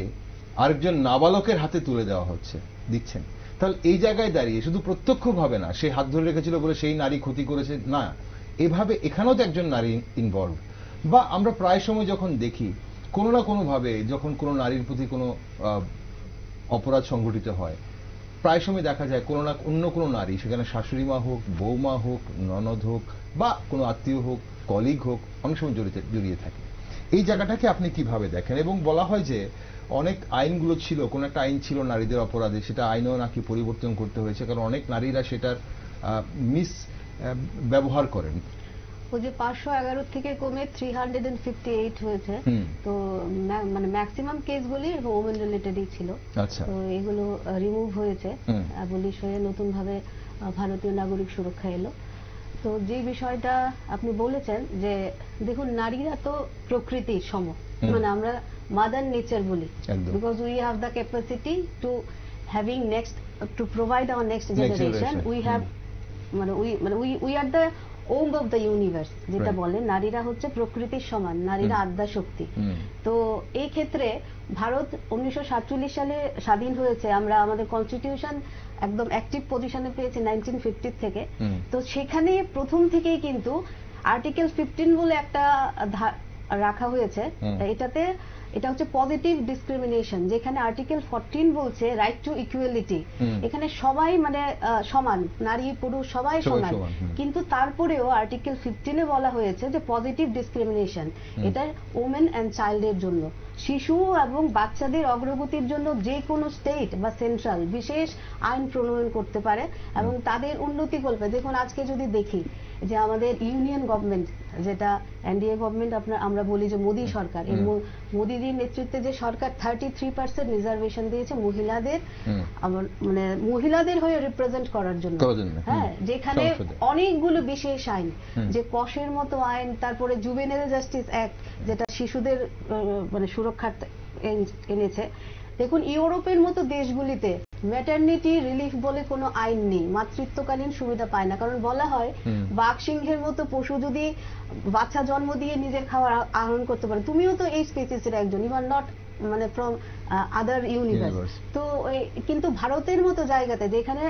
আরেকজন নাবালকের হাতে তুলে দেওয়া হচ্ছে দিচ্ছেন তাহলে এই জায়গায় দাঁড়িয়ে শুধু প্রত্যক্ষভাবে না সে হাত ধরে রেখেছিল বলে সেই নারী ক্ষতি করেছে না এভাবে এখানেও তো একজন নারী ইনভলভ বা আমরা প্রায় সময় যখন দেখি কোনো না কোনোভাবে যখন কোনো নারীর প্রতি কোনো অপরাধ সংঘটিত হয় প্রায় সময় দেখা যায় কোনো না অন্য কোনো নারী সেখানে শাশুড়ি মা হোক বৌমা হোক ননদ হোক বা কোনো আত্মীয় হোক কলিগ হোক অনেক সময় জড়িত জড়িয়ে থাকে এই জায়গাটাকে আপনি কিভাবে দেখেন এবং বলা হয় যে অনেক আইনগুলো ছিল কোন একটা আইন ছিল নারীদের অপরাধে সেটা আইনও নাকি পরিবর্তন করতে হয়েছে কারণ অনেক নারীরা সেটার মিস ব্যবহার করেন ওই যে পাঁচশো এগারো থেকে কমে three hundred and fifty eight হয়েছে তো মানে ম্যাক্সিমাম কেস গুলি ওমেন রিলেটেডই ছিল আচ্ছা। তো এগুলো রিমুভ হয়েছে অ্যাবলিশ হয়ে নতুন ভাবে ভারতীয় নাগরিক সুরক্ষা এলো তো যে বিষয়টা আপনি বলেছেন যে দেখুন নারীরা তো প্রকৃতির সম মানে আমরা মাদার নেচার বলি because we have the capacity to having next to provide our next generation we have মানে উই মানে we we are the womb of the universe যেটা বলে নারীরা হচ্ছে প্রকৃতির সমান নারীরা আদ্যা শক্তি তো এই ক্ষেত্রে ভারত উনিশশো সালে স্বাধীন হয়েছে আমরা আমাদের কনস্টিটিউশন একদম অ্যাক্টিভ পজিশনে পেয়েছি নাইনটিন থেকে তো সেখানে প্রথম থেকেই কিন্তু আর্টিকেল ফিফটিন বলে একটা রাখা হয়েছে এটাতে এটা হচ্ছে পজিটিভ ডিসক্রিমিনেশন যেখানে আর্টিকেল ফোরটিন বলছে রাইট টু ইকুয়ালিটি এখানে সবাই মানে সমান নারী পুরুষ সবাই সমান কিন্তু তারপরেও আর্টিকেল ফিফটিনে বলা হয়েছে যে পজিটিভ ডিসক্রিমিনেশন এটা ওমেন অ্যান্ড চাইল্ডের জন্য শিশু এবং বাচ্চাদের অগ্রগতির জন্য যে কোনো স্টেট বা সেন্ট্রাল বিশেষ আইন প্রণয়ন করতে পারে এবং তাদের উন্নতি করবে দেখুন আজকে যদি দেখি যে আমাদের ইউনিয়ন গভর্নমেন্ট যেটা এনডিএ গভর্নমেন্ট আপনার আমরা বলি যে মোদী সরকার এই মোদীজির নেতৃত্বে যে সরকার থার্টি থ্রি পার্সেন্ট রিজার্ভেশন দিয়েছে মহিলাদের মানে মহিলাদের হয়ে রিপ্রেজেন্ট করার জন্য হ্যাঁ যেখানে অনেকগুলো বিশেষ আইন যে কষের মতো আইন তারপরে জুভেনাইল জাস্টিস অ্যাক্ট যেটা শিশুদের মানে সুরক্ষার এনেছে দেখুন ইউরোপের মতো দেশগুলিতে ম্যাটার্নিটি রিলিফ বলে কোনো আইন নেই মাতৃত্বকালীন সুবিধা পায় না কারণ বলা হয় বাঘ সিংহের মতো পশু যদি বাচ্চা জন্ম দিয়ে নিজের খাবার আহরণ করতে পারে তুমিও তো এই স্পেসিসের একজন ইউ আর নট মানে ফ্রম আদার ইউনিভার্স তো কিন্তু ভারতের মতো জায়গাতে যেখানে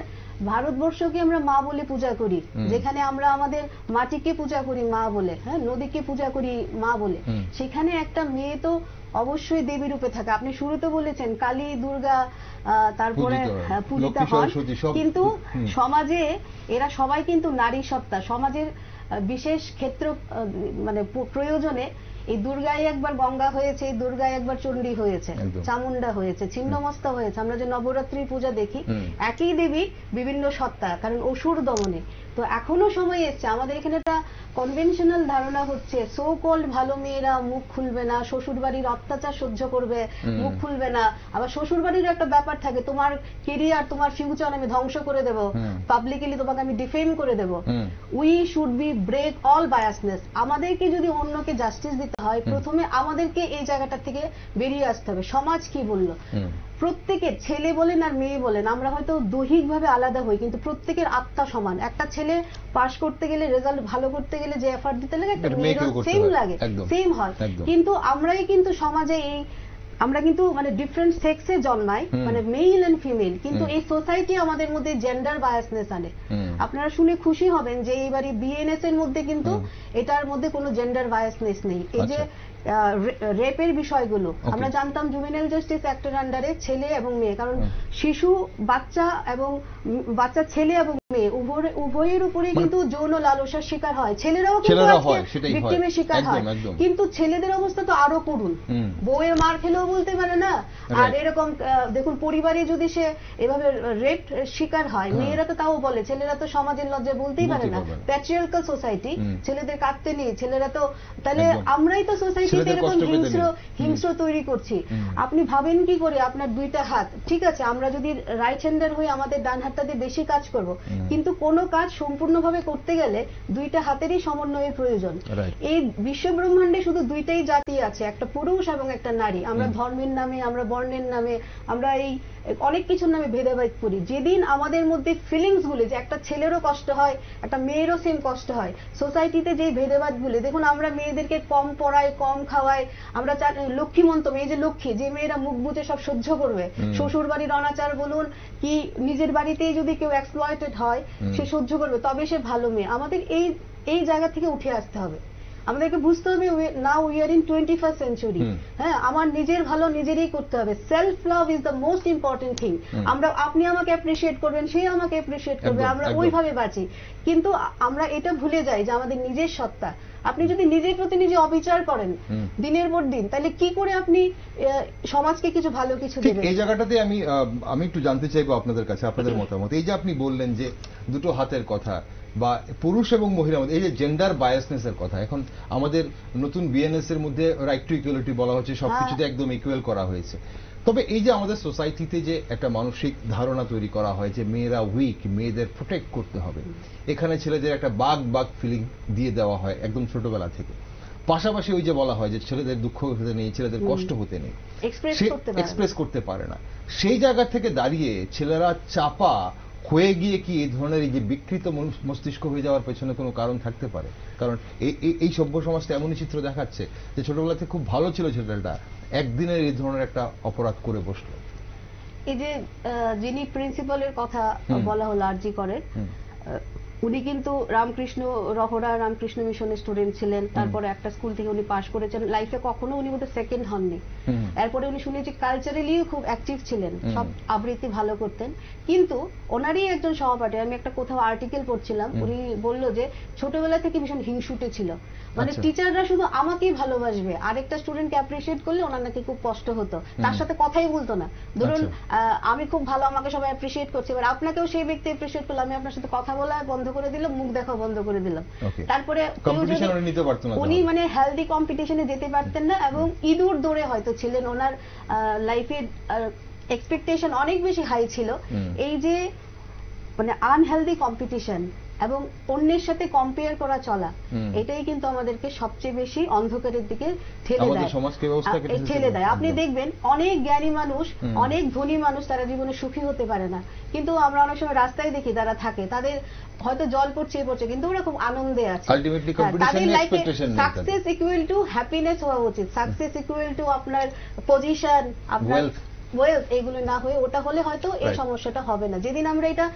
ভারতবর্ষকে আমরা মা বলে পূজা করি যেখানে আমরা আমাদের মাটিকে পূজা করি মা বলে হ্যাঁ নদীকে পূজা করি মা বলে সেখানে একটা মেয়ে তো অবশ্যই দেবী রূপে থাকে আপনি শুরুতে বলেছেন কালী দুর্গা তারপরে পূজিতা হ্যাঁ, হন কিন্তু সমাজে এরা সবাই কিন্তু নারী সত্তা সমাজের বিশেষ ক্ষেত্র মানে প্রয়োজনে এই দুর্গায় একবার গঙ্গা হয়েছে এই দুর্গায় একবার চণ্ডী হয়েছে চামুন্ডা হয়েছে ছিন্নমস্তা হয়েছে আমরা যে নবরাত্রি পূজা দেখি একই দেবী বিভিন্ন সত্তা কারণ অসুর দমনে তো এখনো সময় এসছে আমাদের এখানে একটা কনভেনশনাল ধারণা হচ্ছে সো কল্ড ভালো মেয়েরা মুখ খুলবে না শ্বশুর বাড়ির অত্যাচার সহ্য করবে মুখ খুলবে না আবার শ্বশুর বাড়ির একটা ব্যাপার থাকে তোমার কেরিয়ার তোমার ফিউচার আমি ধ্বংস করে দেব পাবলিকলি তোমাকে আমি ডিফেম করে দেব we should be break all biasness আমাদেরকে যদি অন্যকে জাস্টিস দিতে হয় প্রথমে আমাদেরকে এই জায়গাটা থেকে বেরিয়ে আসতে হবে সমাজ কি বললো প্রত্যেকের ছেলে বলেন আর মেয়ে বলেন আমরা হয়তো দৈহিকভাবে আলাদা হই কিন্তু প্রত্যেকের আত্মা সমান একটা ছেলে পাশ করতে গেলে রেজাল্ট ভালো করতে গেলে যে এফার্ট দিতে লাগে একটা মেয়েরও সেম লাগে সেম হয় কিন্তু আমরাই কিন্তু সমাজে এই আমরা কিন্তু মানে ডিফারেন্ট সেক্সে জন্মাই মানে মেইল এন্ড ফিমেল কিন্তু এই সোসাইটি আমাদের মধ্যে জেন্ডার বায়াসনেস আনে আপনারা শুনে খুশি হবেন যে এইবারে বিএনএস এর মধ্যে কিন্তু এটার মধ্যে কোনো জেন্ডার বায়াসনেস নেই এই যে আচ্ছা। রেপের বিষয়গুলো আমরা জানতাম জুভেনাইল জাস্টিস অ্যাক্টের আন্ডারে ছেলে এবং মেয়ে কারণ শিশু বাচ্চা এবং বাচ্চা ছেলে এবং প্লে উভয়ের উপরে মানে কিন্তু যৌন লালসার শিকার হয় ছেলেরাও কিন্তু আজকে ভিকটিমের শিকার হয় কিন্তু ছেলেদের অবস্থা তো আরো করুন বউয়ের মার খেলেও বলতে পারে না আর এরকম দেখুন পরিবারে যদি সে এভাবে রেপ শিকার হয় হ্যাঁ। মেয়েরা তো তাও বলে ছেলেরা তো সমাজের লজ্জায় বলতেই পারে না প্যাট্রিয়ার্কাল সোসাইটি ছেলেদের কাঁদতে নেই ছেলেরা তো তাহলে আমরাই তো সোসাইটিতে এরকম হিংস্র হিংস্র তৈরি করছি আপনি ভাবেন কি করে আপনার দুইটা হাত ঠিক আছে আমরা যদি রাইট হ্যান্ডার হই আমাদের ডান হাতটা দিয়ে বেশি কাজ করবো কিন্তু কোনো কাজ সম্পূর্ণভাবে করতে গেলে দুইটা হাতেরই সমন্বয়ের প্রয়োজন এই বিশ্ব ব্রহ্মাণ্ডে শুধু দুইটাই জাতি আছে একটা পুরুষ এবং একটা নারী আমরা ধর্মের নামে আমরা বর্ণের নামে আমরা এই অনেক কিছুর নামে ভেদাভেদ করি যেদিন আমাদের মধ্যে ফিলিংস গুলি যে একটা ছেলেরও কষ্ট হয় একটা মেয়েরও সেম কষ্ট হয় সোসাইটিতে যে ভেদাভেদ গুলি দেখুন আমরা মেয়েদেরকে কম পড়াই কম খাওয়াই আমরা লক্ষ্মীমন্ত মেয়ে যে লক্ষ্মী যে মেয়েরা মুখ বুঝে সব সহ্য করবে শ্বশুর বাড়ির অনাচার বলুন কি নিজের বাড়িতেই যদি কেউ এক্সপ্লয়েটেড হয় হয় সে সহ্য করবে তবে সে ভালো মেয়ে আমাদের এই এই জায়গা থেকে উঠে আসতে হবে আমাদেরকে বুঝতে হবে না we are in twenty first century হ্যাঁ আমার নিজের ভালো নিজেরই করতে হবে self love is the most important thing আমরা আপনি আমাকে অ্যাপ্রিসিয়েট করবেন সে আমাকে অ্যাপ্রিসিয়েট করবে আমরা ওইভাবে বাঁচি কিন্তু আমরা এটা ভুলে যাই যে আমাদের নিজের সত্তা আপনি যদি নিজের প্রতি নিজে অবিচার করেন দিনের পর দিন তাহলে কি করে আপনি সমাজকে কিছু ভালো কিছু দেবেন এই জায়গাটাতে আমি আমি একটু জানতে চাইবো আপনাদের কাছে আপনাদের আচ্ছা। মতামত এই যে আপনি বললেন যে দুটো হাতের কথা বা পুরুষ এবং মহিলার মধ্যে এই যে জেন্ডার বায়াসনেস এর কথা এখন আমাদের নতুন বিএনএস এর মধ্যে রাইট টু ইকুয়ালিটি বলা হচ্ছে সবকিছুতে হ্যাঁ। একদম ইকুয়াল করা হয়েছে তবে এই যে আমাদের সোসাইটিতে যে একটা মানসিক ধারণা তৈরি করা হয় যে মেয়েরা উইক মেয়েদের প্রোটেক্ট করতে হবে এখানে ছেলেদের একটা বাঘ বাঘ ফিলিং দিয়ে দেওয়া হয় একদম ছোটবেলা থেকে পাশাপাশি ওই যে বলা হয় যে ছেলেদের দুঃখ হতে নেই ছেলেদের কষ্ট হতে নেই এক্সপ্রেস করতে পারে না সেই জায়গা থেকে দাঁড়িয়ে ছেলেরা চাপা হয়ে গিয়ে কি এই ধরনের এই যে বিকৃত মস্তিষ্ক হয়ে যাওয়ার পেছনে কোনো কারণ থাকতে পারে কারণ এই সভ্য সমাজটা এমনই চিত্র দেখাচ্ছে যে ছোটবেলাতে খুব ভালো ছিল ছেলেটা একদিনের এই ধরনের একটা অপরাধ করে বসল এই যে যিনি প্রিন্সিপালের কথা বলা হলো জি করেন উনি কিন্তু রামকৃষ্ণ রহরা রামকৃষ্ণ মিশনের স্টুডেন্ট ছিলেন তারপরে একটা স্কুল থেকে উনি পাশ করেছেন লাইফে কখনো উনি বোধহয় সেকেন্ড হননি এরপরে উনি শুনেছি কালচারালিও খুব অ্যাক্টিভ ছিলেন সব আবৃত্তি ভালো করতেন কিন্তু ওনারই একজন সহপাঠী আমি একটা কোথাও আর্টিকেল পড়ছিলাম উনি বলল যে ছোটবেলা থেকে ভীষণ হিংসুটে ছিল মানে টিচাররা আচ্ছা। শুধু আমাকেই ভালোবাসবে আরেকটা স্টুডেন্টকে অ্যাপ্রিসিয়েট করলে ওনার নাকি খুব কষ্ট হতো তার সাথে কথাই বলতো না ধরুন আচ্ছা। আমি খুব ভালো আমাকে সবাই অ্যাপ্রিসিয়েট করছে এবার আপনাকেও সেই ব্যক্তি অ্যাপ্রিসিয়েট করলো আমি আপনার সাথে কথা বলা বন্ধ বন্ধ করে দিল মুখ দেখা বন্ধ করে দিলাম তারপরে উনি মানে হেলদি কম্পিটিশনে যেতে পারতেন না এবং ইঁদুর দৌড়ে হয়তো ছিলেন ওনার লাইফে এক্সপেকটেশন অনেক বেশি হাই ছিল এই যে মানে আনহেলদি কম্পিটিশন এবং অন্যের সাথে কম্পেয়ার করা চলা এটাই কিন্তু আমাদেরকে সবচেয়ে বেশি অন্ধকারের দিকে ঠেলে দেয় ঠেলে দেয় আপনি দেখবেন অনেক জ্ঞানী মানুষ অনেক ধনী মানুষ তারা জীবনে সুখী হতে পারে না কিন্তু আমরা অনেক সময় রাস্তায় দেখি তারা থাকে তাদের হয়তো জল পড়ছে পড়ছে কিন্তু ওরা খুব আনন্দে আছে হ্যাঁ, তাদের লাইফে সাকসেস ইকুয়াল টু হ্যাপিনেস হওয়া উচিত সাকসেস ইকুয়াল টু আপনার পজিশন আপনার ওয়েলথ এগুলো না হয়ে ওটা হলে হয়তো এই সমস্যাটা হবে না যেদিন আমরা এটা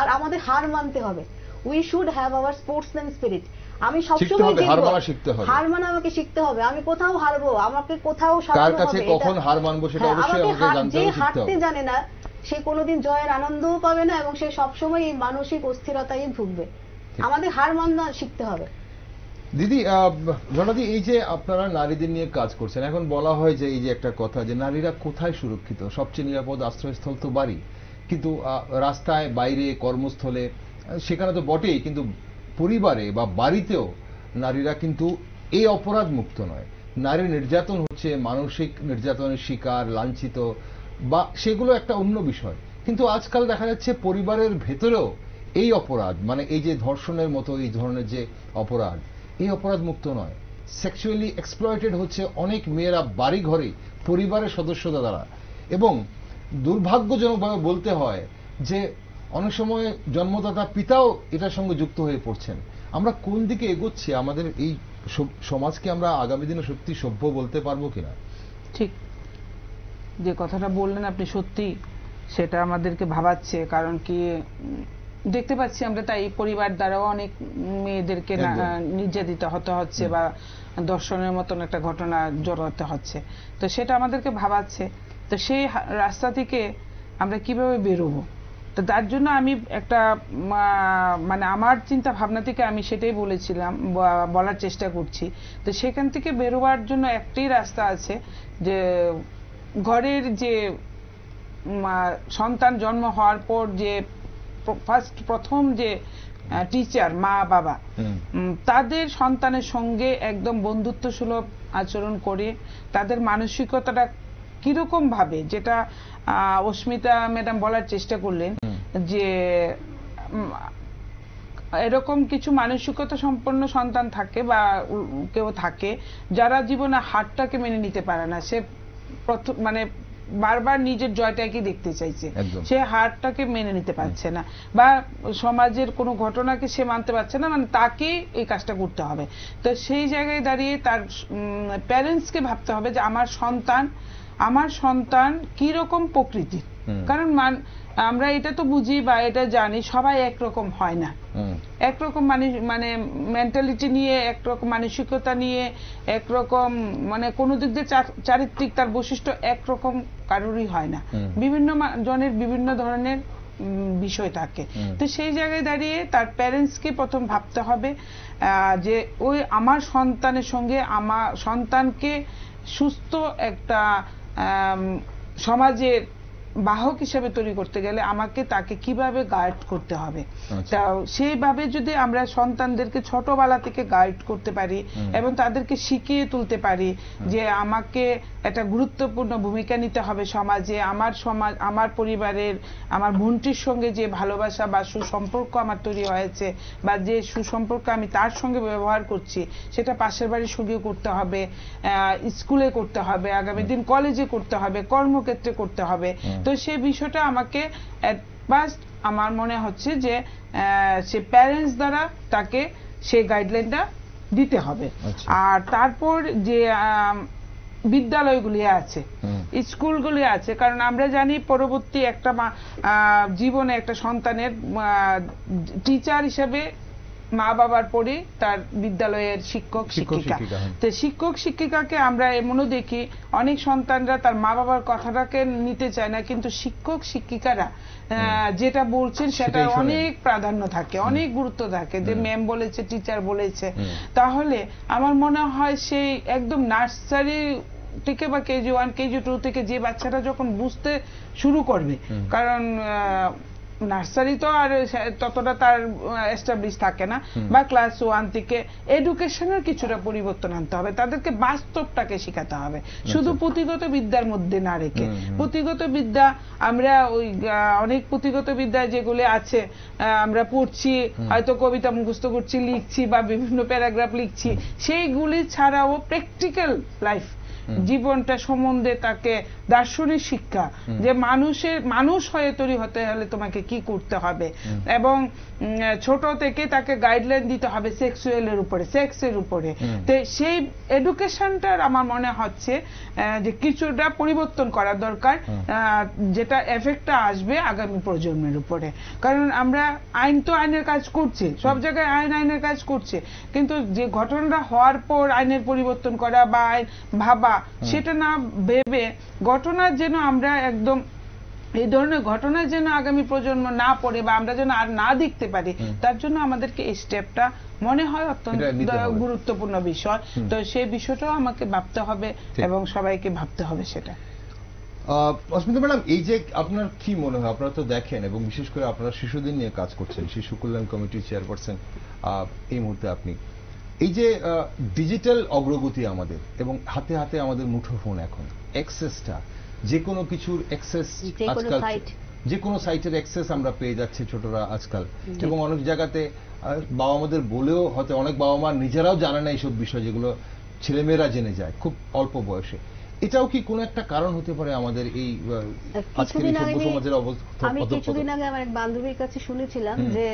আর আমাদের হার মানতে হবে we should have our sportsman spirit আমি সবসময় হার মানা শিখতে হবে হার মানা আমাকে শিখতে হবে আমি কোথাও হারবো আমাকে কোথাও কার কাছে কখন হার মানবো সেটা হ্যাঁ, অবশ্যই আমাকে জানতে হবে হারতে জানে না সে কোনোদিন জয়ের আনন্দও পাবে না এবং সে সবসময় এই মানসিক অস্থিরতায় ভুগবে আমাদের হার মানা শিখতে হবে দিদি জনাদি এই যে আপনারা নারীদের নিয়ে কাজ করছেন এখন বলা হয় যে এই যে একটা কথা যে নারীরা কোথায় সুরক্ষিত সবচেয়ে নিরাপদ আশ্রয়স্থল তো বাড়ি কিন্তু রাস্তায় বাইরে কর্মস্থলে সেখানে তো বটেই কিন্তু পরিবারে বা বাড়িতেও নারীরা কিন্তু এই অপরাধ মুক্ত নয় নারী নির্যাতন হচ্ছে মানসিক নির্যাতনের শিকার লাঞ্ছিত বা সেগুলো একটা অন্য বিষয় কিন্তু আজকাল দেখা যাচ্ছে পরিবারের ভেতরেও এই অপরাধ মানে এই যে ধর্ষণের মতো এই ধরনের যে অপরাধ এই অপরাধ মুক্ত নয় সেক্সুয়ালি এক্সপ্লয়েটেড হচ্ছে অনেক মেয়েরা বাড়ি ঘরে পরিবারের সদস্যদের দ্বারা এবং দুর্ভাগ্যজনকভাবে বলতে হয় যে অনেক সময় জন্মদাতা পিতাও এটার সঙ্গে যুক্ত হয়ে পড়ছেন আমরা কোন দিকে এগোচ্ছি আমাদের এই সমাজকে আমরা আগামী দিনে সত্যি সভ্য বলতে পারবো কিনা ঠিক যে কথাটা বললেন আপনি সত্যি সেটা আমাদেরকে ভাবাচ্ছে কারণ কি দেখতে পাচ্ছি আমরা তাই পরিবার দ্বারাও অনেক মেয়েদেরকে নির্যাতিত হতে হচ্ছে বা দর্শনের মতন একটা ঘটনা জড়াতে হচ্ছে তো সেটা আমাদেরকে ভাবাচ্ছে তো সেই রাস্তা থেকে আমরা কিভাবে বেরোবো তো তার জন্য আমি একটা মানে আমার চিন্তা ভাবনা থেকে আমি সেটাই বলেছিলাম বলার চেষ্টা করছি তো সেখান থেকে বেরোবার জন্য একটাই রাস্তা আছে যে ঘরের যে সন্তান জন্ম হওয়ার পর যে ফার্স্ট প্রথম যে টিচার মা বাবা তাদের সন্তানের সঙ্গে একদম বন্ধুত্ব সুলভ আচরণ করে তাদের মানসিকতাটা কিরকম ভাবে যেটা অস্মিতা ম্যাডাম বলার চেষ্টা করলেন যে এরকম কিছু মানসিকতা সম্পন্ন সন্তান থাকে বা কেউ থাকে যারা জীবনে হারটাকে মেনে নিতে পারে না সে প্রথম মানে বারবার নিজের জয়টাকে দেখতে চাইছে সে হারটাকে মেনে নিতে পারছে না বা সমাজের কোনো ঘটনাকে সে মানতে পারছে না মানে তাকে এই কাজটা করতে হবে তো সেই জায়গায় দাঁড়িয়ে তার প্যারেন্টসকে ভাবতে হবে যে আমার সন্তান আমার সন্তান কি রকম প্রকৃতির কারণ মান আমরা এটা তো বুঝি বা এটা জানি সবাই একরকম হয় না একরকম মানে মানে মেন্টালিটি নিয়ে একরকম মানসিকতা নিয়ে একরকম মানে কোনো দিক দিয়ে চারিত্রিক তার বৈশিষ্ট্য একরকম কারোরই হয় না বিভিন্ন জনের বিভিন্ন ধরনের বিষয় থাকে তো সেই জায়গায় দাঁড়িয়ে তার প্যারেন্টসকে প্রথম ভাবতে হবে যে ওই আমার সন্তানের সঙ্গে আমার সন্তানকে সুস্থ একটা সমাজের বাহক হিসেবে তৈরি করতে গেলে আমাকে তাকে কিভাবে গাইড করতে হবে আচ্ছা। তা সেইভাবে যদি আমরা সন্তানদেরকে ছোটবেলা থেকে গাইড করতে পারি এবং তাদেরকে শিখিয়ে তুলতে পারি যে আমাকে একটা গুরুত্বপূর্ণ ভূমিকা নিতে হবে সমাজে আমার সমাজ আমার পরিবারের আমার বোনটির সঙ্গে যে ভালোবাসা বা সুসম্পর্ক আমার তৈরি হয়েছে বা যে সুসম্পর্ক আমি তার সঙ্গে ব্যবহার করছি সেটা পাশের বাড়ির সঙ্গেও করতে হবে স্কুলে করতে হবে আগামী দিন কলেজে করতে হবে কর্মক্ষেত্রে করতে হবে তো সে বিষয়টা আমাকে অ্যাডভাস্ট আমার মনে হচ্ছে যে সে প্যারেন্টস দ্বারা তাকে সেই গাইডলাইনটা দিতে হবে আচ্ছা। আর তারপর যে বিদ্যালয়গুলি আছে স্কুলগুলি আছে কারণ আমরা জানি পরবর্তী একটা জীবনে একটা সন্তানের টিচার হিসাবে মা বাবার পরে তার বিদ্যালয়ের শিক্ষক শিক্ষিকা হ্যাঁ। তো শিক্ষক শিক্ষিকাকে আমরা এমনও দেখি অনেক সন্তানরা তার মা বাবার কথাটাকে নিতে চায় না কিন্তু শিক্ষক শিক্ষিকারা যেটা বলছেন সেটা অনেক প্রাধান্য থাকে অনেক গুরুত্ব থাকে যে ম্যাম বলেছে টিচার বলেছে তাহলে আমার মনে হয় সেই একদম নার্সারি থেকে বা কেজি ওয়ান কেজি টু থেকে যে বাচ্চাটা যখন বুঝতে শুরু করবে কারণ নার্সারি তো আর ততটা তার এস্টাবলিশ থাকে না বা ক্লাস ওয়ান থেকে এডুকেশনের কিছুটা পরিবর্তন আনতে হবে তাদেরকে বাস্তবটাকে শেখাতে হবে আচ্ছা। শুধু পুঁথিগত বিদ্যার মধ্যে না রেখে পুঁথিগত বিদ্যা আমরা ওই অনেক পুঁথিগত বিদ্যা যেগুলো আছে আমরা পড়ছি হয়তো কবিতা মুখস্থ করছি লিখছি বা বিভিন্ন প্যারাগ্রাফ লিখছি সেইগুলি ছাড়াও প্র্যাকটিক্যাল লাইফ জীবনটা সম্বন্ধে তাকে দার্শনিক শিক্ষা যে মানুষের মানুষ হয়ে তৈরি হতে হলে তোমাকে কি করতে হবে এবং ছোট থেকে তাকে গাইডলাইন দিতে হবে সেক্সুয়ালের উপরে সেক্সের উপরে তো সেই এডুকেশনটার আমার মনে হচ্ছে যে কিছুটা পরিবর্তন করা দরকার যেটা এফেক্টটা আসবে আগামী প্রজন্মের উপরে কারণ আমরা আইন তো আইনের কাজ করছে সব জায়গায় আইন আইনের কাজ করছে কিন্তু যে ঘটনাটা হওয়ার পর আইনের পরিবর্তন করা বা আইন ভাবা সেটা না ভেবে ঘটনা যেন আমরা একদম এই ধরনের ঘটনা যেন আগামী প্রজন্ম না পড়ে বা আমরা যেন আর না দেখতে পারি তার জন্য আমাদেরকে এই স্টেপটা মনে হয় অত্যন্ত গুরুত্বপূর্ণ বিষয় তো সেই বিষয়টাও আমাকে ভাবতে হবে এবং সবাইকে ভাবতে হবে সেটা অস্মিতা ম্যাডাম এই যে আপনার কি মনে হয় আপনারা তো দেখেন এবং বিশেষ করে আপনারা শিশুদের নিয়ে কাজ করছেন শিশু কল্যাণ কমিটির চেয়ারপারসন এই মুহূর্তে আপনি এই যে ডিজিটাল অগ্রগতি আমাদের এবং হাতে হাতে আমাদের মুঠোফোন এখন অ্যাক্সেসটা যে কোনো কিছুর অ্যাক্সেস আজকাল যে কোনো সাইটের অ্যাক্সেস আমরা পেয়ে যাচ্ছি ছোটরা আজকাল এবং অনেক জায়গাতে বাবা মাদের বলেও হয়তো অনেক বাবা মা নিজেরাও জানে না এইসব বিষয় যেগুলো ছেলেমেয়েরা জেনে যায় খুব অল্প বয়সে এটাও কি কোন একটা কারণ হতে পারে আমাদের এই কিছুদিন আগে আমি কিছুদিন আগে আমার এক বান্ধবীর কাছে শুনেছিলাম যে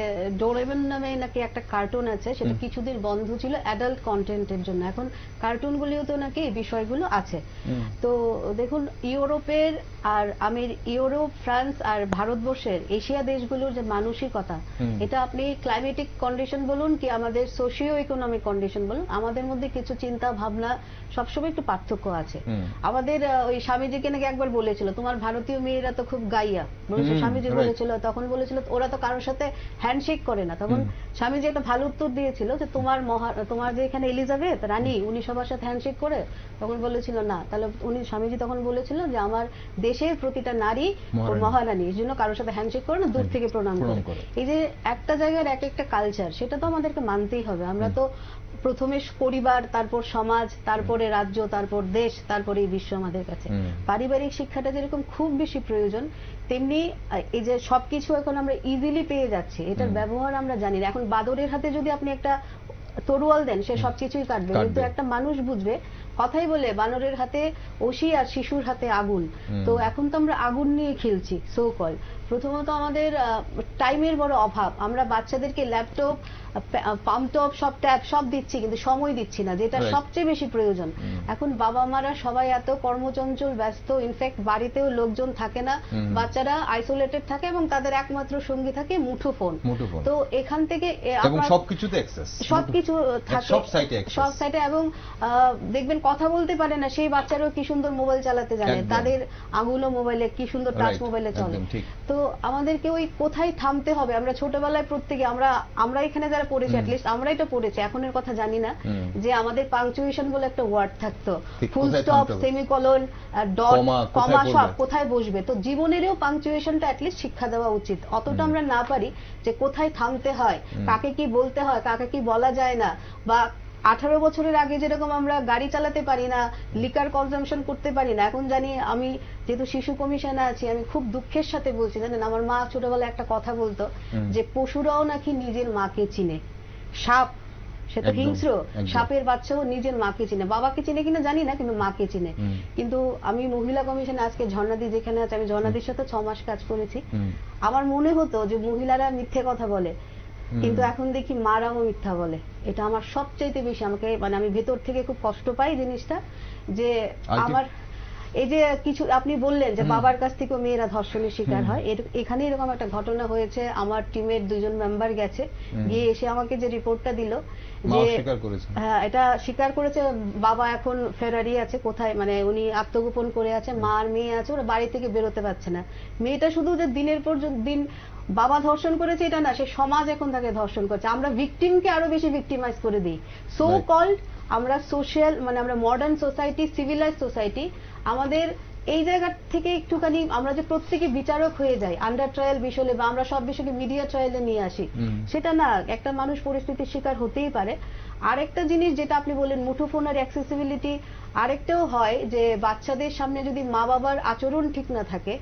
ডোরেমন নামে নাকি একটা কার্টুন আছে সেটা কিছুদিন বন্ধ ছিল অ্যাডাল্ট কন্টেন্টের জন্য এখন কার্টুন গুলিও তো নাকি এই বিষয়গুলো আছে তো দেখুন ইউরোপের আর আমের ইউরোপ ফ্রান্স আর ভারতবর্ষের এশিয়া দেশগুলোর যে মানসিকতা এটা আপনি ক্লাইমেটিক কন্ডিশন বলুন কি আমাদের সোশিও ইকোনমিক কন্ডিশন বলুন আমাদের মধ্যে কিছু চিন্তা ভাবনা সবসময় একটু পার্থক্য আছে আমাদের ওই স্বামীজিকে নাকি একবার বলেছিল তোমার ভারতীয় মেয়েরা তো খুব গাইয়া বলেছে স্বামীজি বলেছিল তখন বলেছিল ওরা তো কারোর সাথে হ্যান্ডশেক করে না তখন স্বামীজি একটা ভালো উত্তর দিয়েছিল যে তোমার মহা তোমার যে এখানে এলিজাবেথ রানী উনি সবার সাথে হ্যান্ডশেক করে তখন বলেছিল না তাহলে উনি স্বামীজি তখন বলেছিল যে আমার দেশের প্রতিটা নারী মহারানী এই জন্য কারোর সাথে হ্যান্ডশেক করে না দূর থেকে প্রণাম করে এই যে একটা জায়গার এক একটা কালচার সেটা তো আমাদেরকে মানতেই হবে আমরা তো প্রথমে পরিবার তারপর সমাজ তারপরে রাজ্য তারপর দেশ তারপরে এই বিশ্ব আমাদের কাছে পারিবারিক শিক্ষাটা যেরকম খুব বেশি প্রয়োজন তেমনি এই যে সবকিছু এখন আমরা ইজিলি পেয়ে যাচ্ছি এটার ব্যবহার আমরা জানি না এখন বাদরের হাতে যদি আপনি একটা তরোয়াল দেন সে সবকিছুই কাটবে কিন্তু একটা মানুষ বুঝবে কথাই বলে বানরের হাতে ওষি আর শিশুর হাতে আগুন তো এখন তো আমরা আগুন নিয়ে খেলছি সো কল প্রথমত আমাদের টাইমের বড় অভাব আমরা বাচ্চাদেরকে ল্যাপটপ পাম্পটপ সব ট্যাব সব দিচ্ছি কিন্তু সময় দিচ্ছি না যেটা সবচেয়ে বেশি প্রয়োজন এখন বাবা মারা সবাই এত কর্মচঞ্চল ব্যস্ত ইনফ্যাক্ট বাড়িতেও লোকজন থাকে না বাচ্চারা আইসোলেটেড থাকে এবং তাদের একমাত্র সঙ্গী থাকে মুঠো ফোন তো এখান থেকে সবকিছুতে সবকিছু থাকে সব সাইটে এবং দেখবেন কথা বলতে পারে না সেই বাচ্চারাও কি সুন্দর মোবাইল চালাতে জানে তাদের আঙুলও মোবাইলে কি সুন্দর টাচ মোবাইলে চলে তো আমাদেরকে ওই কোথায় থামতে হবে আমরা ছোটবেলায় প্রত্যেকে আমরা আমরা এখানে যারা পড়েছি অ্যাটলিস্ট আমরা এটা পড়েছি এখনের কথা জানি না যে আমাদের পাংচুয়েশন বলে একটা ওয়ার্ড থাকতো full stop semicolon dot comma সব কোথায় বসবে তো জীবনেরও পাংচুয়েশনটা অ্যাটলিস্ট শিক্ষা দেওয়া উচিত অতটা আমরা না পারি যে কোথায় থামতে হয় কাকে কি বলতে হয় কাকে কি বলা যায় না বা আঠারো বছরের আগে যেরকম আমরা গাড়ি চালাতে পারি না লিকার কনজামশন করতে পারি না এখন জানি আমি যেহেতু শিশু কমিশনে আছি আমি খুব দুঃখের সাথে বলছি জানেন আমার মা ছোটবেলায় একটা কথা বলতো যে পশুরাও নাকি নিজের মাকে চিনে সাপ সে তো হিংস্র সাপের বাচ্চাও নিজের মাকে চিনে বাবাকে চিনে কিনা জানি না কিন্তু মাকে চিনে কিন্তু আমি মহিলা কমিশনে আজকে ঝর্ণাদি যেখানে আছে আমি ঝর্ণাদির সাথে ছ মাস কাজ করেছি আমার মনে হতো যে মহিলারা মিথ্যে কথা বলে কিন্তু এখন দেখি মারাও মিথ্যা বলে এটা আমার সবচাইতে বেশি আমাকে মানে আমি ভেতর থেকে খুব কষ্ট পাই জিনিসটা যে আমার এই যে কিছু আপনি বললেন যে বাবার কাছ থেকেও মেয়েরা ধর্ষণের শিকার হয় এখানে এরকম একটা ঘটনা হয়েছে আমার টিমের দুজন মেম্বার গেছে গিয়ে এসে আমাকে যে রিপোর্টটা দিল যে হ্যাঁ এটা স্বীকার করেছে বাবা এখন ফেরারি আছে কোথায় মানে উনি আত্মগোপন করে আছে মা আর মেয়ে আছে ওরা বাড়ি থেকে বেরোতে পারছে না মেয়েটা শুধু যে দিনের পর দিন বাবা ধর্ষণ করেছে এটা না সে সমাজ এখন তাকে ধর্ষণ করছে আমরা ভিকটিমকে আরো বেশি ভিকটিমাইজ করে দিই সো কল্ড আমরা সোশ্যাল মানে আমরা মডার্ন সোসাইটি সিভিলাইজ সোসাইটি আমাদের এই জায়গা থেকে একটুখানি আমরা যে প্রত্যেকে বিচারক হয়ে যাই আন্ডার ট্রায়াল বিষয়ে বা আমরা সব বিষয়কে মিডিয়া ট্রায়ালে নিয়ে আসি সেটা না একটা মানুষ পরিস্থিতির শিকার হতেই পারে আরেকটা জিনিস যেটা আপনি বললেন মুঠোফোনের অ্যাক্সেসিবিলিটি আরেকটাও হয় যে বাচ্চাদের সামনে যদি মা বাবার আচরণ ঠিক না থাকে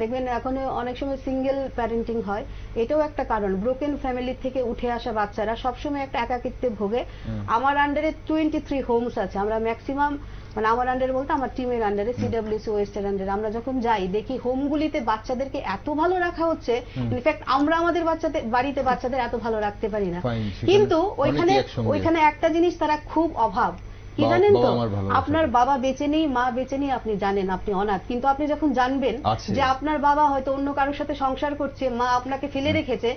দেখবেন এখন অনেক সময় সিঙ্গেল প্যারেন্টিং হয় এটাও একটা কারণ ব্রোকেন ফ্যামিলি থেকে উঠে আসা বাচ্চারা সবসময় একটা একাকিত্বে ভোগে আমার আন্ডারে টোয়েন্টি থ্রি হোমস আছে আমরা ম্যাক্সিমাম মানে আমার আন্ডারে বলতে আমার টিমের আন্ডারে সিডাব্লিউসি ওয়েস্টের আন্ডারে আমরা যখন যাই দেখি হোমগুলিতে বাচ্চাদেরকে এত ভালো রাখা হচ্ছে ইনফ্যাক্ট আমরা আমাদের বাচ্চাদের বাড়িতে বাচ্চাদের এত ভালো রাখতে পারি না কিন্তু ওইখানে ওইখানে একটা জিনিস তারা খুব অভাব কি জানেন তো আপনার বাবা বেঁচে নেই মা বেঁচে নেই আপনি জানেন আপনি অনাথ কিন্তু আপনি যখন জানবেন যে আপনার বাবা হয়তো অন্য কারোর সাথে সংসার করছে মা আপনাকে ফেলে রেখেছে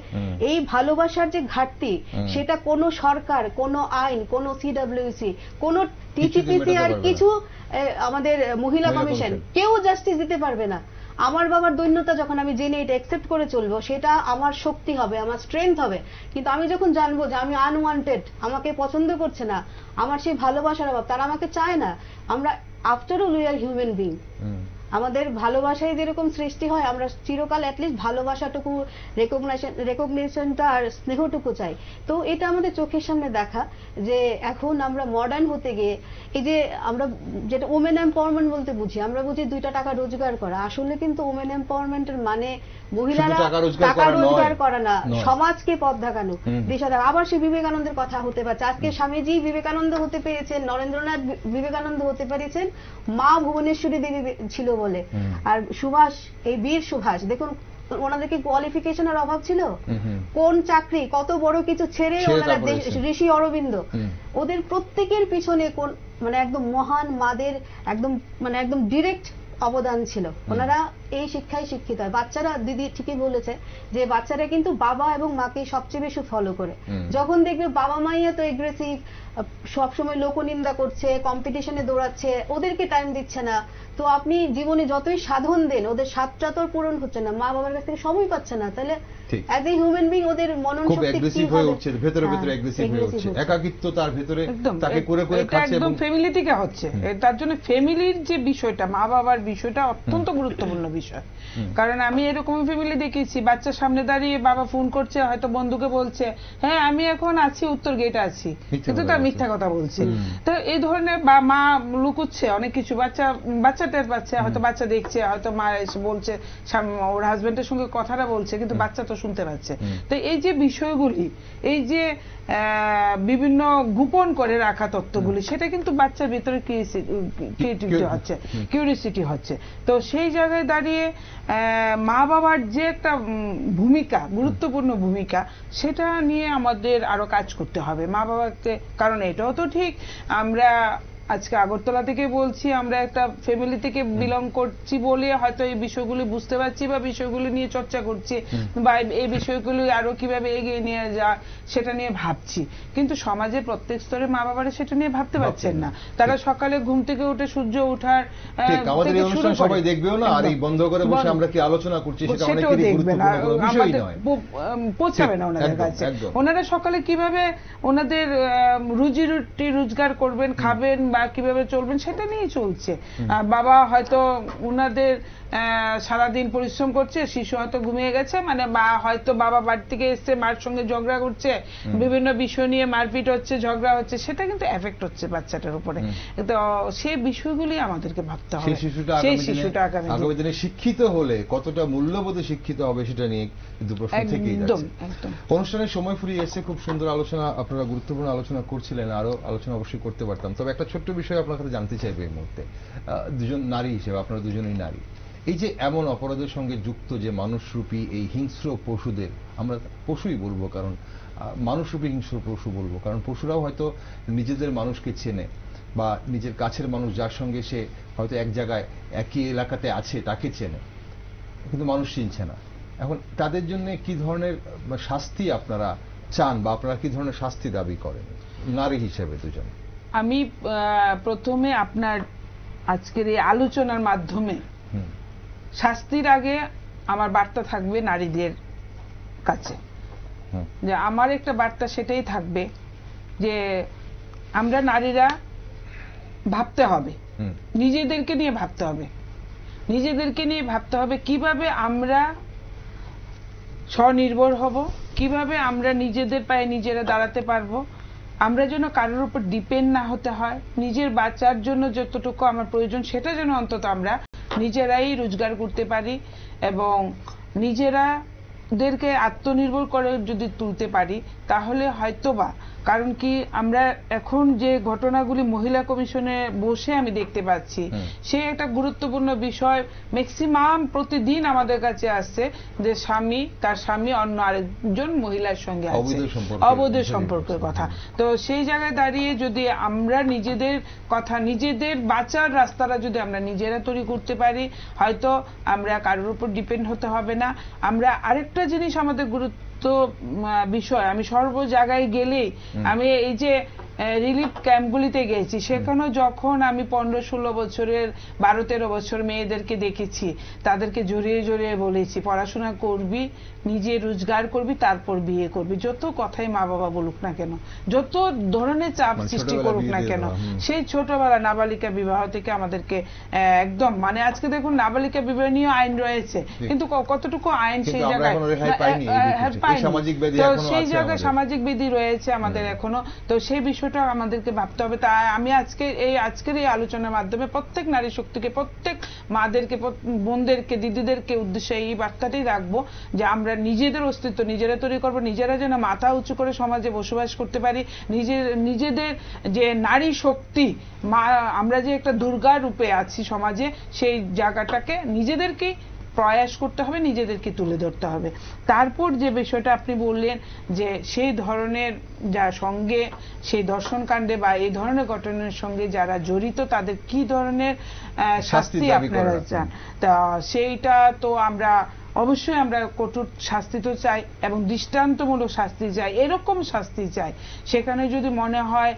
এই ভালোবাসার যে ঘাটতি সেটা কোন সরকার কোন আইন কোন সিডব্লিউসি কোন টিসিপিসি আর কিছু আমাদের মহিলা কমিশন কেউ জাস্টিস দিতে পারবে না আমার বাবার দৈন্যতা যখন আমি জেনে এটা অ্যাকসেপ্ট করে চলবো সেটা আমার শক্তি হবে আমার স্ট্রেংথ হবে কিন্তু আমি যখন জানবো যে আমি আনওয়ান্টেড আমাকে পছন্দ করছে না আমার সেই ভালোবাসার অভাব তারা আমাকে চায় না আমরা after all we are human being আমাদের ভালোবাসায় যেরকম সৃষ্টি হয় আমরা চিরকাল অ্যাটলিস্ট ভালোবাসাটুকু রেকগনাইশন রেকগনেশনটা আর স্নেহটুকু চাই তো এটা আমাদের চোখের সামনে দেখা যে এখন আমরা মডার্ন হতে গিয়ে এই যে আমরা যেটা ওমেন এম্পাওয়ারমেন্ট বলতে বুঝি আমরা বুঝি দুইটা টাকা রোজগার করা আসলে কিন্তু ওমেন এম্পাওয়ারমেন্টের মানে মহিলারা টাকা রোজগার করা না সমাজকে পথ দেখানো দিশা দেখা আবার সে বিবেকানন্দের কথা হতে পারছে আজকে স্বামীজি বিবেকানন্দ হতে পেরেছেন নরেন্দ্রনাথ বিবেকানন্দ হতে পেরেছেন মা ভুবনেশ্বরী দেবী ছিল বলে আর সুভাষ এই বীর সুভাষ দেখুন ওনাদের কি কোয়ালিফিকেশনের অভাব ছিল কোন চাকরি কত বড় কিছু ছেড়ে ওনারা ঋষি অরবিন্দ ওদের প্রত্যেকের পিছনে কোন মানে একদম মহান মাদের একদম মানে একদম ডিরেক্ট অবদান ছিল ওনারা এই শিক্ষায় শিক্ষিত হয় বাচ্চারা দিদি ঠিকই বলেছে যে বাচ্চারা কিন্তু বাবা এবং মাকে সবচেয়ে বেশি ফলো করে যখন দেখবে বাবা মাই এত এগ্রেসিভ সবসময় লোকনিন্দা করছে কম্পিটিশনে দৌড়াচ্ছে ওদেরকে টাইম দিচ্ছে না তো আপনি জীবনে যতই সাধন দেন ওদের সাতটা তো পূরণ হচ্ছে না মা বাবার কাছ থেকে সময় পাচ্ছে না তাহলে অ্যাজ এ হিউম্যান বিং ওদের খুব অ্যাগ্রেসিভ হয়ে উঠছে ভেতরে ভেতরে অ্যাগ্রেসিভ হয়ে উঠছে একাকিত্ব তার ভেতরে তাকে করে করে খাচ্ছে একদম ফ্যামিলি থেকে হচ্ছে তার জন্য ফ্যামিলির যে বিষয়টা মা বাবার বিষয়টা অত্যন্ত গুরুত্বপূর্ণ বিষয় কারণ আমি এরকম ফ্যামিলি দেখেছি বাচ্চার সামনে দাঁড়িয়ে বাবা ফোন করছে হয়তো বন্ধুকে বলছে হ্যাঁ আমি এখন আছি উত্তর গেটে আছি কিন্তু তার মিথ্যা কথা বলছে তো এই ধরনের বা মা লুকুচ্ছে অনেক কিছু বাচ্চা বাচ্চা টের পাচ্ছে হয়তো বাচ্চা দেখছে হয়তো মা এসে বলছে ওর হাজবেন্ডের সঙ্গে কথাটা বলছে কিন্তু বাচ্চা তো শুনতে পাচ্ছে তো এই যে বিষয়গুলি এই যে বিভিন্ন গোপন করে রাখা তত্ত্বগুলি সেটা কিন্তু বাচ্চার ভিতরে ক্রিয়েটিভিটি হচ্ছে কিউরিসিটি হচ্ছে তো সেই জায়গায় দাঁড়িয়ে মা বাবার যে একটা ভূমিকা গুরুত্বপূর্ণ ভূমিকা সেটা নিয়ে আমাদের আরো কাজ করতে হবে মা বাবাকে কারণ এটাও তো ঠিক আমরা আজকে আগরতলা থেকে বলছি আমরা একটা ফ্যামিলি থেকে বিলং করছি বলে হয়তো এই বিষয়গুলি বুঝতে পারছি বা বিষয়গুলি নিয়ে চর্চা করছি বা এই বিষয়গুলি আরো কিভাবে এগিয়ে নিয়ে যায় সেটা নিয়ে ভাবছি কিন্তু সমাজে প্রত্যেক স্তরে মা বাবারা সেটা নিয়ে ভাবতে পারছেন না তারা সকালে ঘুম থেকে উঠে সূর্য ওঠার আমাদের অনুষ্ঠান সবাই দেখবেও না আর এই বন্ধ করে বসে আমরা কি আলোচনা করছি সেটা অনেকেরই গুরুত্বপূর্ণ বিষয় নয় পৌঁছাবে না ওনাদের কাছে ওনারা সকালে কিভাবে ওনাদের রুজি রুটি রোজগার করবেন খাবেন বা কিভাবে চলবেন সেটা নিয়ে চলছে বাবা হয়তো উনাদের সারাদিন পরিশ্রম করছে শিশু হয়তো ঘুমিয়ে গেছে মানে বা হয়তো বাবা বাড়ি থেকে এসছে মার সঙ্গে ঝগড়া করছে বিভিন্ন বিষয় নিয়ে মারপিট হচ্ছে ঝগড়া হচ্ছে সেটা কিন্তু এফেক্ট হচ্ছে বাচ্চাটার উপরে তো সেই বিষয়গুলি আমাদেরকে ভাবতে হবে সেই শিশুটা সেই শিশুটা আগামী দিনে শিক্ষিত হলে কতটা মূল্যবোধে শিক্ষিত হবে সেটা নিয়ে কিন্তু প্রশ্ন থেকেই যাচ্ছে অনুষ্ঠানের সময় ফুরিয়ে এসে খুব সুন্দর আলোচনা আপনারা গুরুত্বপূর্ণ আলোচনা করছিলেন আরো আলোচনা অবশ্যই করতে পারতাম তবে একটা ছোট্ট বিষয় আপনার কাছে জানতে চাইবে এই মুহূর্তে দুজন নারী হিসেবে আপনারা দুজনেই নারী এই যে এমন অপরাধের সঙ্গে যুক্ত যে মানুষরূপী এই হিংস্র পশুদের আমরা পশুই বলবো কারণ মানুষরূপী হিংস্র পশু বলবো কারণ পশুরাও হয়তো নিজেদের মানুষকে চেনে বা নিজের কাছের মানুষ যার সঙ্গে সে হয়তো এক জায়গায় একই এলাকাতে আছে তাকে চেনে কিন্তু মানুষ চিনছে না এখন তাদের জন্য কি ধরনের শাস্তি আপনারা চান বা আপনারা কি ধরনের শাস্তি দাবি করেন নারী হিসেবে দুজন আমি প্রথমে আপনার আজকের এই আলোচনার মাধ্যমে শাস্তির আগে আমার বার্তা থাকবে নারীদের কাছে যে আমার একটা বার্তা সেটাই থাকবে যে আমরা নারীরা ভাবতে হবে নিজেদেরকে নিয়ে ভাবতে হবে নিজেদেরকে নিয়ে ভাবতে হবে কিভাবে আমরা স্বনির্ভর হব কিভাবে আমরা নিজেদের পায়ে নিজেরা দাঁড়াতে পারবো আমরা যেন কারোর উপর ডিপেন্ড না হতে হয় নিজের বাঁচার জন্য যতটুকু আমার প্রয়োজন সেটা যেন অন্তত আমরা নিজেরাই রোজগার করতে পারি এবং নিজেরা দেরকে আত্মনির্ভর করে যদি তুলতে পারি তাহলে হয়তোবা কারণ কি আমরা এখন যে ঘটনাগুলি মহিলা কমিশনে বসে আমি দেখতে পাচ্ছি সে একটা গুরুত্বপূর্ণ বিষয় ম্যাক্সিমাম প্রতিদিন আমাদের কাছে আসছে যে স্বামী তার স্বামী অন্য আরেকজন মহিলার সঙ্গে আছে অবৈধ সম্পর্কের কথা তো সেই জায়গায় দাঁড়িয়ে যদি আমরা নিজেদের কথা নিজেদের বাঁচার রাস্তাটা যদি আমরা নিজেরা তৈরি করতে পারি হয়তো আমরা কারোর উপর ডিপেন্ড হতে হবে না আমরা আরেকটা জিনিস আমাদের গুরুত্ব বিষয় আমি সর্ব জায়গায় গেলেই আমি এই যে রিলিফ ক্যাম্পগুলিতে গেছি সেখানেও যখন আমি পনেরো ষোলো বছরের বারো তেরো বছর মেয়েদেরকে দেখেছি তাদেরকে জড়িয়ে জড়িয়ে বলেছি পড়াশোনা করবি নিজে রোজগার করবি তারপর বিয়ে করবি যত কথাই মা বাবা বলুক না কেন যত ধরনের চাপ মানে সৃষ্টি করুক না কেন সেই ছোটবেলা নাবালিকা বিবাহ থেকে আমাদেরকে একদম মানে আজকে দেখুন নাবালিকা বিবাহ নিয়ে আইন রয়েছে কিন্তু কতটুকু আইন সেই জায়গায় সেই জায়গায় হ্যাঁ, সামাজিক বিধি রয়েছে আমাদের এখনো তো সেই বিষয়ে বিষয়টা আমাদেরকে ভাবতে হবে তাই আমি আজকে এই আজকের এই আলোচনার মাধ্যমে প্রত্যেক নারী শক্তিকে প্রত্যেক মাদেরকে বোনদেরকে দিদিদেরকে উদ্দেশ্যে এই বার্তাটি রাখবো যে আমরা নিজেদের অস্তিত্ব নিজেরা তৈরি করবো নিজেরা যেন মাথা উঁচু করে সমাজে বসবাস করতে পারি নিজের নিজেদের যে নারী শক্তি মা আমরা যে একটা দুর্গা রূপে আছি সমাজে সেই জায়গাটাকে নিজেদেরকেই প্রয়াস করতে হবে নিজেদেরকে তুলে ধরতে হবে তারপর যে বিষয়টা আপনি বললেন যে সেই ধরনের যা সঙ্গে সেই দর্শনকাণ্ডে বা এই ধরনের ঘটনার সঙ্গে যারা জড়িত তাদের কি ধরনের শাস্তি আপনারা চান তা সেইটা তো আমরা অবশ্যই আমরা কঠোর শাস্তি তো চাই এবং দৃষ্টান্তমূলক শাস্তি চাই এরকম শাস্তি চাই সেখানে যদি মনে হয়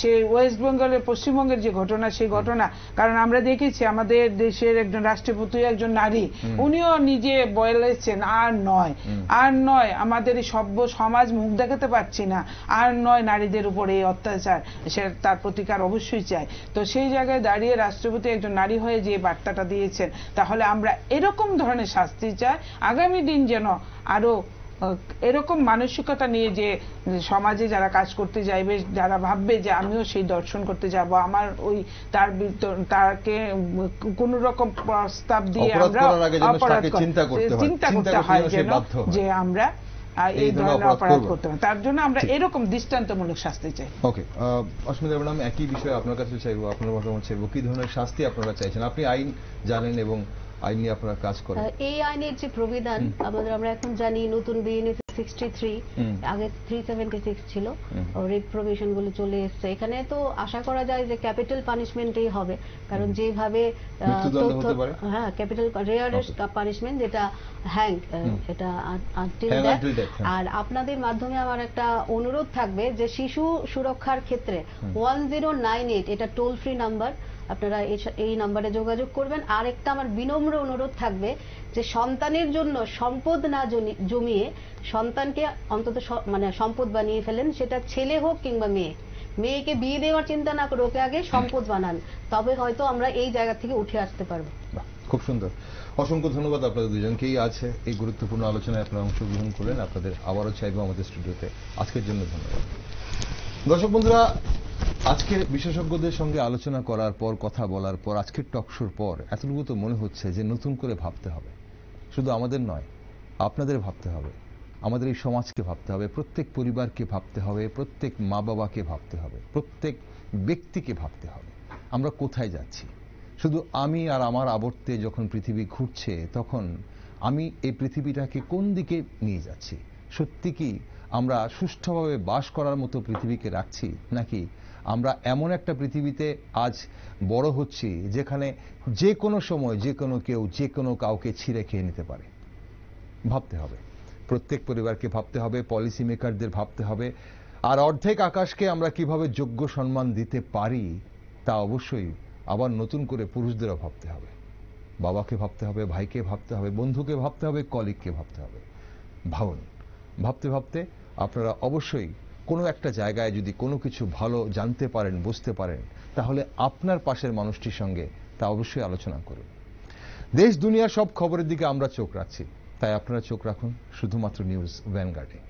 সে ওয়েস্ট বেঙ্গলের পশ্চিমবঙ্গের যে ঘটনা সেই ঘটনা কারণ আমরা দেখেছি আমাদের দেশের একজন রাষ্ট্রপতি একজন নারী উনিও নিজে বলেছেন আর নয় আর নয় আমাদের এই সভ্য সমাজ মুখ দেখাতে পারছি না আর নয় নারীদের উপরে এই অত্যাচার সে তার প্রতিকার অবশ্যই চায় তো সেই জায়গায় দাঁড়িয়ে রাষ্ট্রপতি একজন নারী হয়ে যে বার্তাটা দিয়েছেন তাহলে আমরা এরকম ধরনের শাস্তি আসতে চায় আগামী দিন যেন আরও এরকম মানসিকতা নিয়ে যে সমাজে যারা কাজ করতে যাইবে যারা ভাববে যে আমিও সেই দর্শন করতে যাব আমার ওই তার তাকে কোন রকম প্রস্তাব দিয়ে আমরা অপরাধ চিন্তা করতে হয় যেন যে আমরা এই ধরনের অপরাধ করতে হবে তার জন্য আমরা এরকম দৃষ্টান্তমূলক শাস্তি চাই ওকে অসমিতা ম্যাডাম একই বিষয়ে আপনার কাছে চাইবো আপনার মতামত চাইবো কি ধরনের শাস্তি আপনারা চাইছেন আপনি আইন জানেন এবং আইন নিয়ে আপনারা কাজ করেন এই আইনের যে প্রবিধান আমাদের আমরা এখন জানি নতুন বিএনএস সিক্সটি থ্রি আগে থ্রি সেভেন্টি সিক্স ছিল রেপ প্রভিশন গুলো চলে এসছে এখানে তো আশা করা যায় যে ক্যাপিটাল পানিশমেন্টই হবে কারণ যেভাবে হ্যাঁ ক্যাপিটাল রেয়ার পানিশমেন্ট যেটা হ্যাং এটা হ্যাঁ। আর আপনাদের মাধ্যমে আমার একটা অনুরোধ থাকবে যে শিশু সুরক্ষার ক্ষেত্রে ওয়ান জিরো নাইন এইট এটা টোল ফ্রি নাম্বার আপনারা এই নাম্বারে যোগাযোগ করবেন আর একটা আমার বিনম্র অনুরোধ থাকবে যে সন্তানের জন্য সম্পদ না জমিয়ে সন্তানকে অন্তত মানে সম্পদ বানিয়ে ফেলেন সেটা ছেলে হোক কিংবা মেয়ে মেয়েকে বিয়ে দেওয়ার চিন্তা না করে ওকে আগে সম্পদ বানান তবে হয়তো আমরা এই জায়গা থেকে উঠে আসতে পারবো খুব সুন্দর অসংখ্য ধন্যবাদ আপনাদের দুজনকেই আছে এই গুরুত্বপূর্ণ আলোচনায় আপনারা অংশগ্রহণ করলেন আপনাদের আবারও চাইবো আমাদের স্টুডিওতে আজকের জন্য ধন্যবাদ দর্শক বন্ধুরা আজকে বিশেষজ্ঞদের সঙ্গে আলোচনা করার পর কথা বলার পর আজকের টকশোর পর এতটুকু তো মনে হচ্ছে যে নতুন করে ভাবতে হবে শুধু আমাদের নয় আপনাদের ভাবতে হবে আমাদের এই সমাজকে ভাবতে হবে প্রত্যেক পরিবারকে ভাবতে হবে প্রত্যেক মা বাবাকে ভাবতে হবে প্রত্যেক ব্যক্তিকে ভাবতে হবে আমরা কোথায় যাচ্ছি শুধু আমি আর আমার আবর্তে যখন পৃথিবী ঘুরছে তখন আমি এই পৃথিবীটাকে কোন দিকে নিয়ে যাচ্ছি সত্যি কি আমরা সুষ্ঠুভাবে বাস করার মতো পৃথিবীকে রাখছি নাকি আমরা এমন একটা পৃথিবীতে আজ বড় হচ্ছি যেখানে যে কোনো সময় যে কোনো কেউ যে কোনো কাউকে ছিঁড়ে খেয়ে নিতে পারে ভাবতে হবে প্রত্যেক পরিবারকে ভাবতে হবে পলিসি মেকারদের ভাবতে হবে আর অর্ধেক আকাশকে আমরা কিভাবে যোগ্য সম্মান দিতে পারি তা অবশ্যই আবার নতুন করে পুরুষদেরও ভাবতে হবে বাবাকে ভাবতে হবে ভাইকে ভাবতে হবে বন্ধুকে ভাবতে হবে কলিগকে ভাবতে হবে ভাবুন ভাবতে ভাবতে আপনারা অবশ্যই কোনো একটা জায়গায় যদি কোনো কিছু ভালো জানতে পারেন বুঝতে পারেন তাহলে আপনার পাশের মানুষটির সঙ্গে তা অবশ্যই আলোচনা করুন দেশ দুনিয়ার সব খবরের দিকে আমরা চোখ রাখছি তাই আপনারা চোখ রাখুন শুধুমাত্র নিউজ ভ্যানগার্ডে